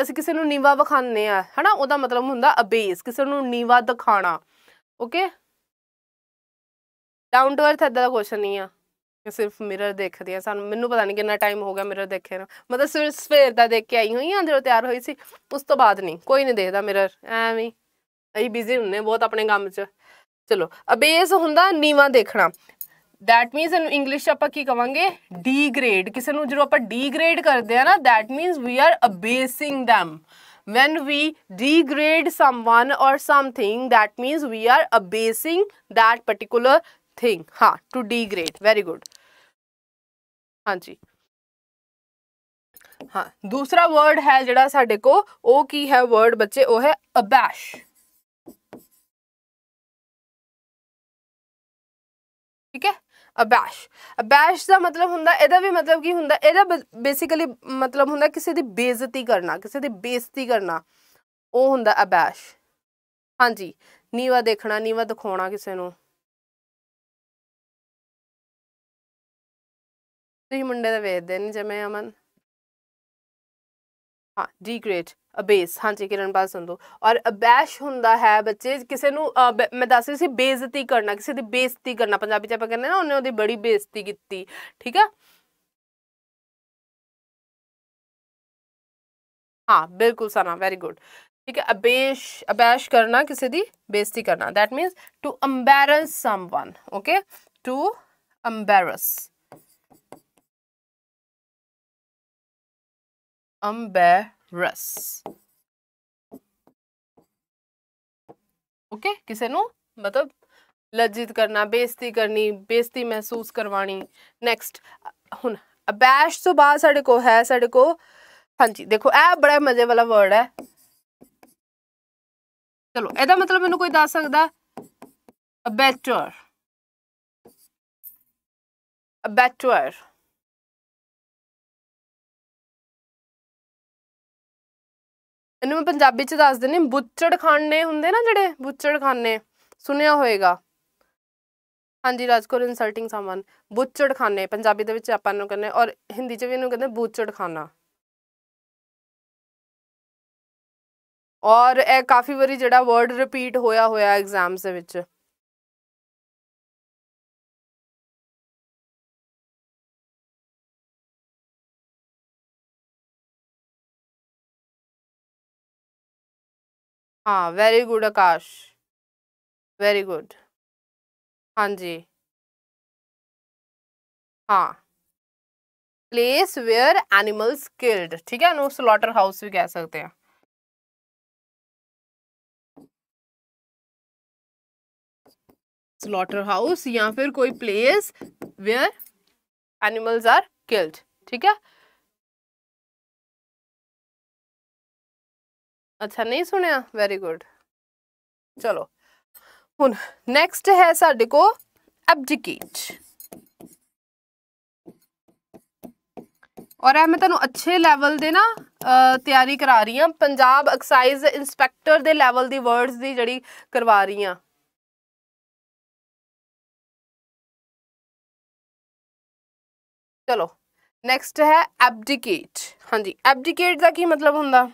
ਅਸੀਂ ਕਿਸੇ ਨੂੰ ਨੀਵਾ ਵਿਖਾਉਨੇ ਆ ਹਨਾ ਉਹਦਾ ਮਤਲਬ ਹੁੰਦਾ ਅਬੇਸ ਕਿਸੇ ਨੂੰ ਨੀਵਾ ਦਿਖਾਣਾ ਓਕੇ ਡਾਊਨ ਟੂ ਅਰਥ ਦਾ ਕੁਐਸਚਨ ਨਹੀਂ ਆ सिर्फ मिरर देख दिया सू मैनू पता नहीं किन्ना टाइम हो गया मिरर देखे ना मतलब सिर्फ सवेर का देख के आई हुई हाँ जो तैयार हुई सी उस तो बाद नहीं कोई नहीं देखता मिरर एवं अभी बिजी होंगे बहुत अपने काम च चलो अबेस हों नीवा देखना दैट मीनस इंग्लिश आप कहे डीग्रेड किसी जो आप डीग्रेड करते हैं ना that means we are abasing them when we degrade someone और something that means we are abasing that particular thing हाँ टू डीग्रेड वेरी गुड ਹਾਂਜੀ ਹਾਂ ਦੂਸਰਾ ਵਰਡ ਹੈ ਜਿਹੜਾ ਸਾਡੇ ਕੋ ਉਹ ਕੀ ਹੈ ਵਰਡ ਬੱਚੇ ਉਹ ਹੈ ਅਬੈਸ਼ ਠੀਕ ਹੈ ਅਬੈਸ਼ ਅਬੈਸ਼ ਦਾ ਮਤਲਬ ਹੁੰਦਾ ਇਹਦਾ ਵੀ ਮਤਲਬ ਕੀ ਹੁੰਦਾ ਇਹਦਾ ਬੇਸਿਕਲੀ ਮਤਲਬ ਹੁੰਦਾ ਕਿਸੇ ਦੀ ਬੇਇੱਜ਼ਤੀ ਕਰਨਾ ਕਿਸੇ ਦੀ ਬੇਇੱਜ਼ਤੀ ਕਰਨਾ ਉਹ ਹੁੰਦਾ ਅਬੈਸ਼ ਹਾਂਜੀ ਨੀਵਾ ਦੇਖਣਾ ਨੀਵਾ ਦਿਖਾਉਣਾ ਕਿਸੇ ਨੂੰ drie ਮੁੰਡੇ ਦਾ ਵੇਚਦੇ ਨੇ ਜਿਵੇਂ ਅਮਨ ਹਾਂ ਡੀਗ੍ਰੇਡ ਅਬੇਸ ਹਾਂਜੀ ਕਿਰਨ ਬਾਤ ਸੁਣ ਲਓ ਔਰ ਅਬੈਸ਼ ਹੁੰਦਾ ਹੈ ਬੱਚੇ ਕਿਸੇ ਨੂੰ ਮੈਂ ਦੱਸ ਰਹੀ ਸੀ ਬੇਇੱਜ਼ਤੀ ਕਰਨਾ ਕਿਸੇ ਦੀ ਬੇਇੱਜ਼ਤੀ ਕਰਨਾ ਪੰਜਾਬੀ ਚ ਆਪਾਂ ਕਹਿੰਦੇ ਨਾ ਉਹਨੇ ਉਹਦੀ ਬੜੀ ਬੇਇੱਜ਼ਤੀ ਕੀਤੀ ਠੀਕ ਆ हाँ बिल्कुल सना वेरी गुड ठीक है अबेश अबैश करना किसी की बेजती करना that means to embarrass someone okay to embarrass embarrass okay ਕਿਸੇ ਨੂੰ ਮਤਲਬ ਲਜਿਤ ਕਰਨਾ ਬੇਇੱਜ਼ਤੀ ਕਰਨੀ ਬੇਇੱਜ਼ਤੀ ਮਹਿਸੂਸ ਕਰਵਾਣੀ ਨੈਕਸਟ ਹੁਣ ਅਬੈਸ਼ ਤੋਂ ਬਾਅਦ ਸਾਡੇ ਕੋ ਹੈ ਸਾਡੇ ਕੋ ਹਾਂਜੀ ਦੇਖੋ ਇਹ ਬੜਾ ਮਜ਼ੇ ਵਾਲਾ ਵਰਡ ਹੈ ਚਲੋ ਇਹਦਾ ਮਤਲਬ ਮੈਨੂੰ ਕੋਈ ਦੱਸ ਸਕਦਾ ਅਬੈਟਰ ਅਬੈਟਰ ਇਹਨੂੰ ਮੈਂ ਪੰਜਾਬੀ ਚ ਦੱਸ ਦਿੰਨੀ ਖਾਣੇ ਹੁੰਦੇ ਨਾ ਜਿਹੜੇ ਖਾਣੇ ਸੁਣਿਆ ਹੋਵੇਗਾ ਹਾਂਜੀ ਰਾਜਕੋਰ ਇਨਸਲਟਿੰਗ ਬੁੱਚੜ ਖਾਣੇ ਪੰਜਾਬੀ ਦੇ ਵਿੱਚ ਆਪਾਂ ਨੂੰ ਕਹਿੰਦੇ ਔਰ ਹਿੰਦੀ ਚ ਵੀ ਇਹਨੂੰ ਕਹਿੰਦੇ ਖਾਣਾ ਔਰ ਇਹ ਕਾਫੀ ਵਾਰੀ ਜਿਹੜਾ ਵਰਡ ਰਿਪੀਟ ਹੋਇਆ ਹੋਇਆ ਐਗਜ਼ਾਮਸ ਦੇ ਵਿੱਚ हाँ very good Aakash very good हाँ जी हाँ प्लेस वेयर एनिमल्स किल्ड ठीक है नो स्लॉटर हाउस भी कह सकते हैं स्लॉटर हाउस या फिर कोई place where animals are killed ठीक है ਅੱਛਾ ਨਹੀਂ ਸੁਣਿਆ ਵੈਰੀ ਗੁੱਡ ਚਲੋ ਹੁਣ ਨੈਕਸਟ ਹੈ ਸਾਡੇ ਕੋ ਐਬਜੀਕੇਟ ਔਰ ਮੈਂ ਤੁਹਾਨੂੰ ਅੱਛੇ ਲੈਵਲ ਦੇ ਨਾ ਤਿਆਰੀ ਕਰਾ ਰਹੀ ਹਾਂ ਪੰਜਾਬ ਐਕਸਾਈਜ਼ ਇਨਸਪੈਕਟਰ ਦੇ ਲੈਵਲ ਦੀ ਵਰਡਸ ਦੀ ਜਿਹੜੀ ਕਰਵਾ ਰਹੀ ਹਾਂ ਚਲੋ ਨੈਕਸਟ ਹੈ ਐਬਡਿਕੇਟ ਹਾਂਜੀ ਐਬਡਿਕੇਟ ਦਾ ਕੀ ਮਤਲਬ ਹੁੰਦਾ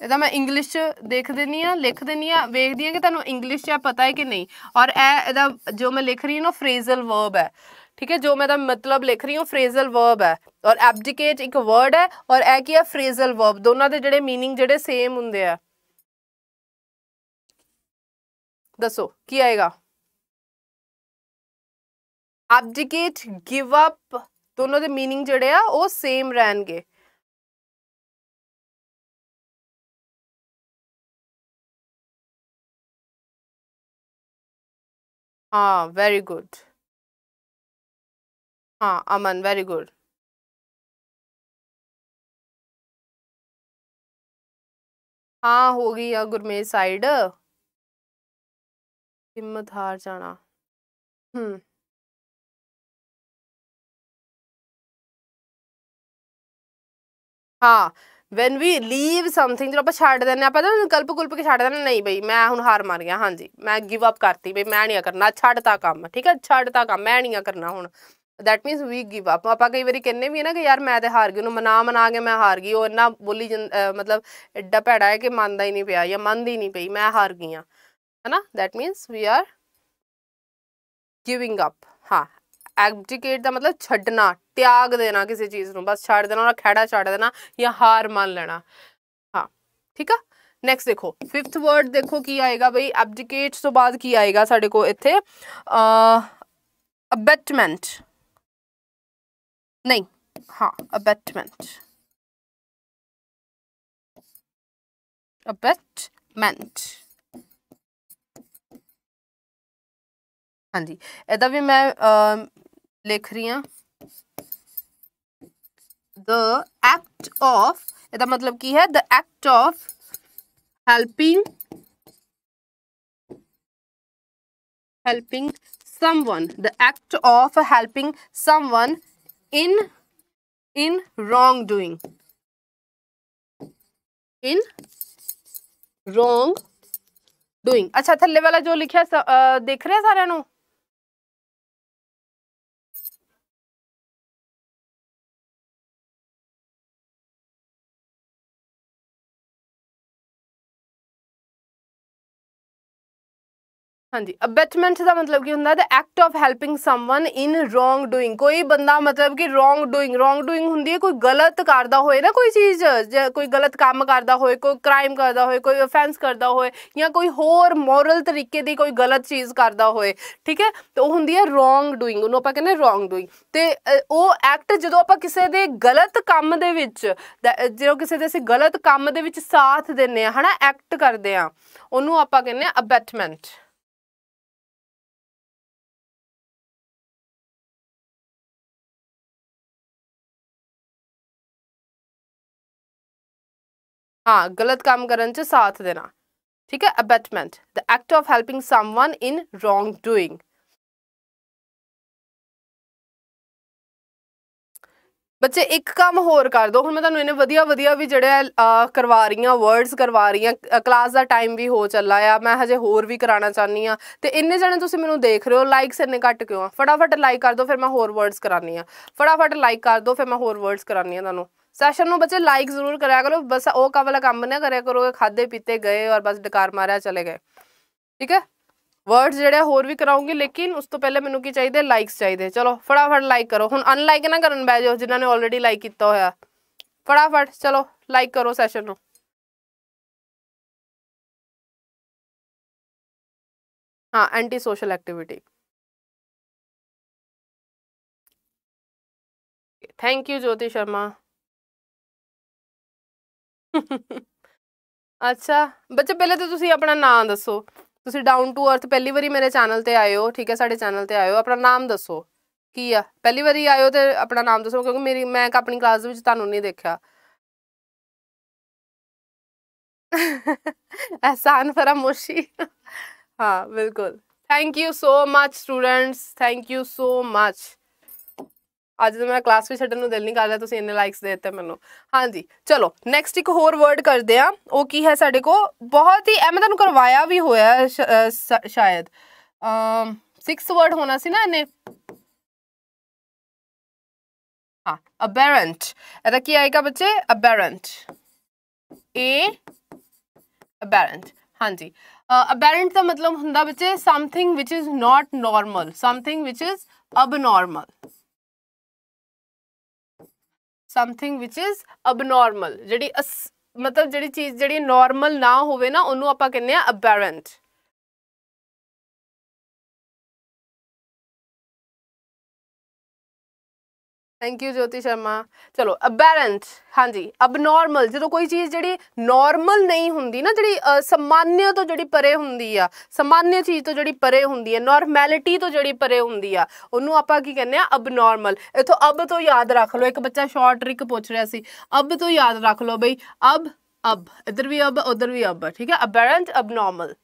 ਇਹਦਾ ਮੈਂ ਇੰਗਲਿਸ਼ ਚ ਦੇਖ ਦਿੰਨੀ ਆ ਲਿਖ ਦਿੰਨੀ ਆ ਵੇਖਦੀ ਆ ਕਿ ਤੁਹਾਨੂੰ ਇੰਗਲਿਸ਼ ਚ ਪਤਾ ਹੈ ਕਿ ਨਹੀਂ ਔਰ ਇਹ ਇਹਦਾ ਜੋ ਮੈਂ ਲਿਖ ਰਹੀ ਹਾਂ ਨਾ ਫਰੇਜ਼ਲ ਵਰਬ ਹੈ ਠੀਕ ਹੈ ਜੋ ਮੈਂ ਦਾ ਮਤਲਬ ਲਿਖ ਰਹੀ ਹਾਂ ਫਰੇਜ਼ਲ ਵਰਬ ਹੈ ਔਰ ਐਬਜੀਕੇਟ ਇੱਕ ਵਰਡ ਹੈ ਔਰ ਇਹ ਕੀ ਹੈ ਫਰੇਜ਼ਲ ਵਰਬ ਦੋਨਾਂ ਦੇ ਜਿਹੜੇ मीनिंग ਜਿਹੜੇ ਸੇਮ ਹੁੰਦੇ ਆ ਦੱਸੋ ਕੀ ਆਏਗਾ ਐਬਜੀਕੇਟ ਗਿਵ ਅਪ ਦੋਨੋਂ ਦੇ मीनिंग ਜਿਹੜੇ ਆ ਉਹ ਸੇਮ ਰਹਿਣਗੇ हाँ वेरी गुड हाँ अमन वेरी गुड हाँ हो गई है गुरमेज साइड हिम्मत हार जाना हम्म हाँ ਵੈਨ ਵੀ ਲੀਵ ਸਮਥਿੰਗ ਜਦੋਂ ਆਪਾਂ ਛੱਡ ਦਿੰਨੇ ਆਪਾਂ ਤਾਂ ਕਲਪ ਕੁਲਪ ਕੇ ਛੱਡ ਦਿੰਨੇ ਨਹੀਂ ਬਈ ਮੈਂ ਹੁਣ ਹਾਰ ਮੰਨ ਗਿਆ ਹਾਂਜੀ ਮੈਂ ਗਿਵ ਅਪ ਕਰਤੀ ਬਈ ਮੈਂ ਨਹੀਂ ਕਰਨਾ ਛੱਡਤਾ ਕੰਮ ਠੀਕ ਹੈ ਛੱਡਤਾ ਕੰਮ ਮੈਂ ਨਹੀਂ ਕਰਨਾ ਹੁਣ that means we give up ਆਪਾਂ ਕਈ ਵਾਰੀ ਕਹਿੰਨੇ ਵੀ ਹੈ ਨਾ ਕਿ ਯਾਰ ਮੈਂ ਤੇ ਹਾਰ ਗਈ ਉਹਨੂੰ ਮਨਾ ਮਨਾ ਕੇ ਮੈਂ ਹਾਰ ਗਈ ਉਹ ਇੰਨਾ ਬੋਲੀ ਮਤਲਬ ਐਡਾ ਭੈੜਾ ਹੈ ਕਿ ਮੰਨਦਾ ਹੀ ਨਹੀਂ ਪਿਆ ਜਾਂ ਮੰਨਦੀ ਹੀ ਨਹੀਂ ਪਈ ਮੈਂ ਹਾਰ ਗਈ ਹਾਂ ਹੈਨਾ that means we are giving up ਹਾਂ एबडिकेट का मतलब छड़ना त्याग देना किसी चीज़ को बस छड़ देना और खैड़ा छड़ देना या हार मान लेना हाँ ठीक है नैक्सट देखो फिफ्थ वर्ड देखो की आएगा बई एबडिकेट तो बाद की आएगा साढ़े को इतने अबैटमेंट नहीं हाँ अबैटमेंट अबैटमेंट हाँ जी एद मैं लिख रही हूँ द एक्ट ऑफ ए मतलब की है the act of helping helping someone the act of helping someone in in wrongdoing in wrongdoing अच्छा थले वाला जो लिखा देख रहे हैं सारे नू? ਹਾਂਜੀ ਅਬੈਟਮੈਂਟ ਦਾ ਮਤਲਬ ਕੀ ਹੁੰਦਾ ਹੈ the act of helping someone in wrongdoing ਕੋਈ ਬੰਦਾ ਮਤਲਬ ਕਿ ਰੋਂਗ ਡੂਇੰਗ ਰੋਂਗ ਡੂਇੰਗ ਹੁੰਦੀ ਹੈ ਕੋਈ ਗਲਤ ਕਰਦਾ ਹੋਏ ਨਾ ਕੋਈ ਚੀਜ਼ ਕੋਈ ਗਲਤ ਕੰਮ ਕਰਦਾ ਹੋਏ ਕੋਈ ਕ੍ਰਾਈਮ ਕਰਦਾ ਹੋਏ ਕੋਈ ਅਫੈਂਸ ਕਰਦਾ ਹੋਏ ਜਾਂ ਕੋਈ ਹੋਰ ਮੋਰਲ ਤਰੀਕੇ ਦੀ ਕੋਈ ਗਲਤ ਚੀਜ਼ ਕਰਦਾ ਹੋਏ ਠੀਕ ਹੈ ਤੇ ਉਹ ਹੁੰਦੀ ਹੈ ਰੋਂਗ ਡੂਇੰਗ ਉਹਨੂੰ ਆਪਾਂ ਕਹਿੰਦੇ ਰੋਂਗ ਡੂਇੰਗ ਤੇ ਉਹ ਐਕਟ ਜਦੋਂ ਆਪਾਂ ਕਿਸੇ ਦੇ ਗਲਤ ਕੰਮ ਦੇ ਵਿੱਚ ਜਦੋਂ ਕਿਸੇ ਦੇ ਅਸੀਂ ਗਲਤ ਕੰਮ ਦੇ ਵਿੱਚ ਸਾਥ ਦਿੰਨੇ ਆ ਹਨਾ ਐਕਟ ਕਰਦੇ ਆ ਉਹਨੂੰ ਆਪਾਂ ਕਹਿੰਦੇ ਆ ਅਬੈਟਮੈਂਟ ਹਾਂ ਗਲਤ ਕੰਮ ਕਰਨ 'ਚ ਸਾਥ ਦੇਣਾ ਠੀਕ ਹੈ abetment the act of helping someone in wrongdoing ਬੱਚੇ ਇੱਕ ਕੰਮ ਹੋਰ ਕਰ ਦੋ ਹੁਣ ਮੈਂ ਤੁਹਾਨੂੰ ਇਹਨੇ ਵਧੀਆ ਵਧੀਆ ਵੀ ਜਿਹੜੇ ਆ ਕਰਵਾ ਰਹੀਆਂ ਵਰਡਸ ਕਰਵਾ ਰਹੀਆਂ ਕਲਾਸ ਦਾ ਟਾਈਮ ਵੀ ਹੋ ਚੱਲਾ ਆ ਮੈਂ ਹਜੇ ਹੋਰ ਵੀ ਕਰਾਉਣਾ ਚਾਹਨੀ ਆ ਤੇ ਇੰਨੇ ਜਣੇ ਤੁਸੀਂ ਮੈਨੂੰ ਦੇਖ ਰਹੇ ਹੋ ਲਾਈਕਸ ਇੰਨੇ ਘੱਟ ਕਿਉਂ ਆ ਫਟਾਫਟ ਲਾਈਕ ਕਰ ਦੋ ਫਿਰ ਮੈਂ ਹੋਰ ਵਰਡਸ ਕਰਾਨੀ ਆ ਫਟਾਫਟ ਲਾਈਕ ਕਰ ਦੋ ਫਿਰ ਮੈਂ ਹੋਰ ਵਰਡਸ ਕਰਾਨੀ ਆ ਤੁਹਾਨੂੰ सैशन में बच्चे लाइक जरूर कराया करो बस वो का वाला काम ना करे करो खाधे पीते गए और बस डकार मारिया चले गए ठीक है वर्ड्स जड़े होर भी कराऊंगी लेकिन उस तो पहले मैंने की चाहिए लाइक्स चाहिए चलो फटाफट लाइक करो हूँ अनलाइक ना कर बह जिन्होंने ऑलरेडी लाइक किया हो फटाफट चलो लाइक करो सैशन हाँ anti social activity thank you Jyoti Sharma ਅੱਛਾ ਬੱਚੇ ਪਹਿਲੇ ਤਾਂ ਤੁਸੀਂ ਆਪਣਾ ਨਾਮ ਦੱਸੋ ਤੁਸੀਂ ਡਾਊਨ ਟੂ ਅਰਥ ਪਹਿਲੀ ਵਾਰੀ ਮੇਰੇ ਚੈਨਲ ਤੇ ਆਏ ਹੋ ਠੀਕ ਹੈ ਸਾਡੇ ਚੈਨਲ ਤੇ ਆਏ ਹੋ ਆਪਣਾ ਨਾਮ ਦੱਸੋ ਕੀ ਆ ਪਹਿਲੀ ਵਾਰੀ ਆਏ ਹੋ ਤੇ ਆਪਣਾ ਨਾਮ ਦੱਸੋ ਕਿਉਂਕਿ ਮੇਰੀ ਮੈਂ ਆਪਣੀ ਕਲਾਸ ਦੇ ਵਿੱਚ ਤੁਹਾਨੂੰ ਨਹੀਂ ਦੇਖਿਆ एहसान फरामोशी हाँ बिल्कुल thank you so much students thank you so much ਅੱਜ ਤਾਂ ਮੇਰਾ ਕਲਾਸ ਵੀ ਛੱਡਣ ਨੂੰ ਦਿਲ ਨਹੀਂ ਕਰ ਰਿਹਾ ਤੁਸੀਂ ਇੰਨੇ ਲਾਈਕਸ ਦੇ ਦਿੱਤੇ ਮੈਨੂੰ ਹਾਂਜੀ ਚਲੋ ਨੈਕਸਟ ਇੱਕ ਹੋਰ ਵਰਡ ਕਰਦੇ ਆ ਉਹ ਕੀ ਹੈ ਸਾਡੇ ਕੋ ਬਹੁਤ ਹੀ ਐਵੇਂ ਤੁਹਾਨੂੰ ਕਰਵਾਇਆ ਵੀ ਹੋਇਆ ਸ਼ਾਇਦ ਅਮ 6 ਵਰਡ ਹੋਣਾ ਸੀ ਨਾ ਇਹਨੇ हाँ अबेरेंट ऐसा क्या आएगा बच्चे अबेरेंट ए अबेरेंट हाँ जी अबेरेंट का मतलब होंगे बच्चे something which is not normal something which is abnormal something which is abnormal ਜਿਹੜੀ ਮਤਲਬ ਜਿਹੜੀ ਚੀਜ਼ ਜਿਹੜੀ ਨਾਰਮਲ ਨਾ ਹੋਵੇ ਨਾ ਉਹਨੂੰ ਆਪਾਂ ਕਹਿੰਦੇ ਆ aberrant thank you Jyoti Sharma ਚਲੋ ਅਬੈਰੈਂਟ ਹਾਂਜੀ ਅਬਨੋਰਮਲ ਜਦੋਂ ਕੋਈ ਚੀਜ਼ ਜਿਹੜੀ ਨਾਰਮਲ ਨਹੀਂ ਹੁੰਦੀ ਨਾ ਜਿਹੜੀ ਸਮਾਨਯ ਤੋਂ ਜਿਹੜੀ ਪਰੇ ਹੁੰਦੀ ਆ ਸਮਾਨਯ ਚੀਜ਼ ਤੋਂ ਜਿਹੜੀ ਪਰੇ ਹੁੰਦੀ ਆ ਨਾਰਮੈਲਿਟੀ ਤੋਂ ਜਿਹੜੀ ਪਰੇ ਹੁੰਦੀ ਆ ਉਹਨੂੰ ਆਪਾਂ ਕੀ ਕਹਿੰਦੇ ਆ ਅਬਨੋਰਮਲ ਇਥੋਂ ਅਬ ਤੋਂ ਯਾਦ ਰੱਖ ਲਓ ਇੱਕ ਬੱਚਾ ਸ਼ਾਰਟ ਟ੍ਰਿਕ ਪੁੱਛ ਰਿਹਾ ਸੀ ਅਬ ਤੋਂ ਯਾਦ ਰੱਖ ਲਓ ਬਈ ਅਬ ਅਬ ਇਧਰ ਵੀ ਅਬ ਉਧਰ ਵੀ ਅਬ ਠੀਕ ਹੈ ਅਬੈਰੈਂਟ ਅਬਨੋਰਮਲ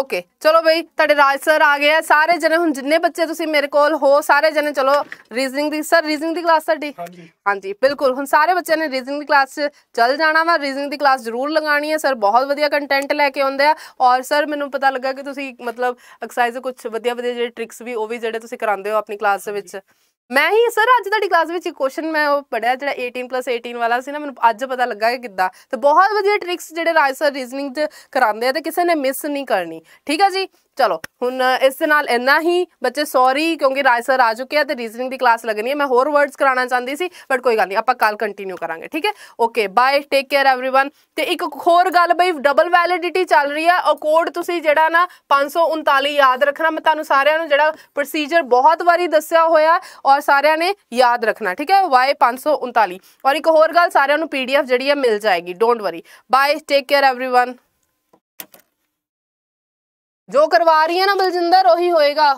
ਓਕੇ ਚਲੋ ਬਈ ਤੁਹਾਡੇ ਰਾਜ ਸਰ ਆ ਗਏ ਆ ਸਾਰੇ ਜਣੇ ਹੁਣ ਜਿੰਨੇ ਬੱਚੇ ਤੁਸੀਂ ਮੇਰੇ ਕੋਲ ਹੋ ਸਾਰੇ ਜਣੇ ਚਲੋ ਰੀਜ਼ਨਿੰਗ ਦੀ ਸਰ ਰੀਜ਼ਨਿੰਗ ਦੀ ਕਲਾਸ ਸਾਡੀ ਹਾਂਜੀ ਹਾਂਜੀ ਬਿਲਕੁਲ ਹੁਣ ਸਾਰੇ ਬੱਚਿਆਂ ਨੇ ਰੀਜ਼ਨਿੰਗ ਦੀ ਕਲਾਸ 'ਚ ਚੱਲ ਜਾਣਾ ਵਾ ਰੀਜ਼ਨਿੰਗ ਦੀ ਕਲਾਸ ਜ਼ਰੂਰ ਲਗਾਣੀ ਹੈ ਸਰ ਬਹੁਤ ਵਧੀਆ ਕੰਟੈਂਟ ਲੈ ਕੇ ਆਉਂਦੇ ਆ ਔਰ ਸਰ ਮੈਨੂੰ ਪਤਾ ਲੱਗਾ ਕਿ ਤੁਸੀਂ ਮਤਲਬ ਐਕਸਰਸਾਈਜ਼ ਕੁਝ ਵਧੀਆ ਵਧੀਆ ਜਿਹੜੇ ਟ੍ਰਿਕਸ ਵੀ ਉਹ ਵੀ ਜਿਹੜੇ ਤੁਸੀਂ ਕਰਾਉਂਦੇ ਹੋ ਆਪਣੀ ਕਲਾਸ ਦੇ ਵਿੱਚ ਮੈਂ ਹੀ ਸਰ ਅੱਜ ਤੁਹਾਡੀ ਕਲਾਸ ਵਿੱਚ ਇੱਕ ਕੁਐਸਚਨ ਮੈਂ ਉਹ ਪੜਿਆ ਜਿਹੜਾ 18 18 ਵਾਲਾ ਸੀ ਨਾ ਮੈਨੂੰ ਅੱਜ ਪਤਾ ਲੱਗਾ ਕਿ ਕਿੱਦਾਂ ਤੇ ਬਹੁਤ ਵਧੀਆ ਟ੍ਰਿਕਸ ਜਿਹੜੇ ਰਾਜ ਸਰ ਰੀਜ਼ਨਿੰਗ ਚ ਕਰਾਉਂਦੇ ਆ ਤੇ ਕਿਸੇ ਨੇ ਮਿਸ ਨਹੀਂ ਕਰਨੀ ਠੀਕ ਆ ਜੀ ਚਲੋ ਹੁਣ ਇਸ ਦੇ ਨਾਲ ਇੰਨਾ ਹੀ ਬੱਚੇ ਸੌਰੀ ਕਿਉਂਕਿ ਰਾਜ ਸਰ ਆ ਚੁੱਕੇ ਆ ਤੇ ਰੀਜ਼ਨਿੰਗ ਦੀ ਕਲਾਸ ਲੱਗਣੀ ਹੈ ਮੈਂ ਹੋਰ ਵਰਡਸ ਕਰਾਉਣਾ ਚਾਹੁੰਦੀ ਸੀ ਬਟ ਕੋਈ ਗੱਲ ਨਹੀਂ ਆਪਾਂ ਕੱਲ ਕੰਟੀਨਿਊ ਕਰਾਂਗੇ ਠੀਕ ਹੈ okay bye take care everyone ਤੇ ਇੱਕ ਹੋਰ ਗੱਲ ਬਈ ਡਬਲ ਵੈਲਿਡਿਟੀ ਚੱਲ ਰਹੀ ਹੈ ਔਰ ਕੋਡ ਤੁਸੀਂ ਜਿਹੜਾ ਨਾ 539 ਯਾਦ ਰੱਖਣਾ ਮੈਂ ਤੁਹਾਨੂੰ ਸਾਰਿਆਂ ਨੂੰ ਜਿਹੜਾ ਪ੍ਰੋਸੀਜਰ ਬਹੁਤ ਵਾਰੀ ਦੱਸਿਆ ਹੋਇਆ ਔਰ ਸਾਰਿਆਂ ਨੇ ਯਾਦ ਰੱਖਣਾ ਠੀਕ ਹੈ ਵਾਈ 539 ਔਰ ਇੱਕ ਹੋਰ ਗੱਲ ਸਾਰਿਆਂ ਨੂੰ ਪੀਡੀਐਫ ਜਿਹੜੀ ਹੈ ਮਿਲ ਜਾਏਗੀ don't worry bye take care everyone जो करवा रही है ना बलजिंदर वही होएगा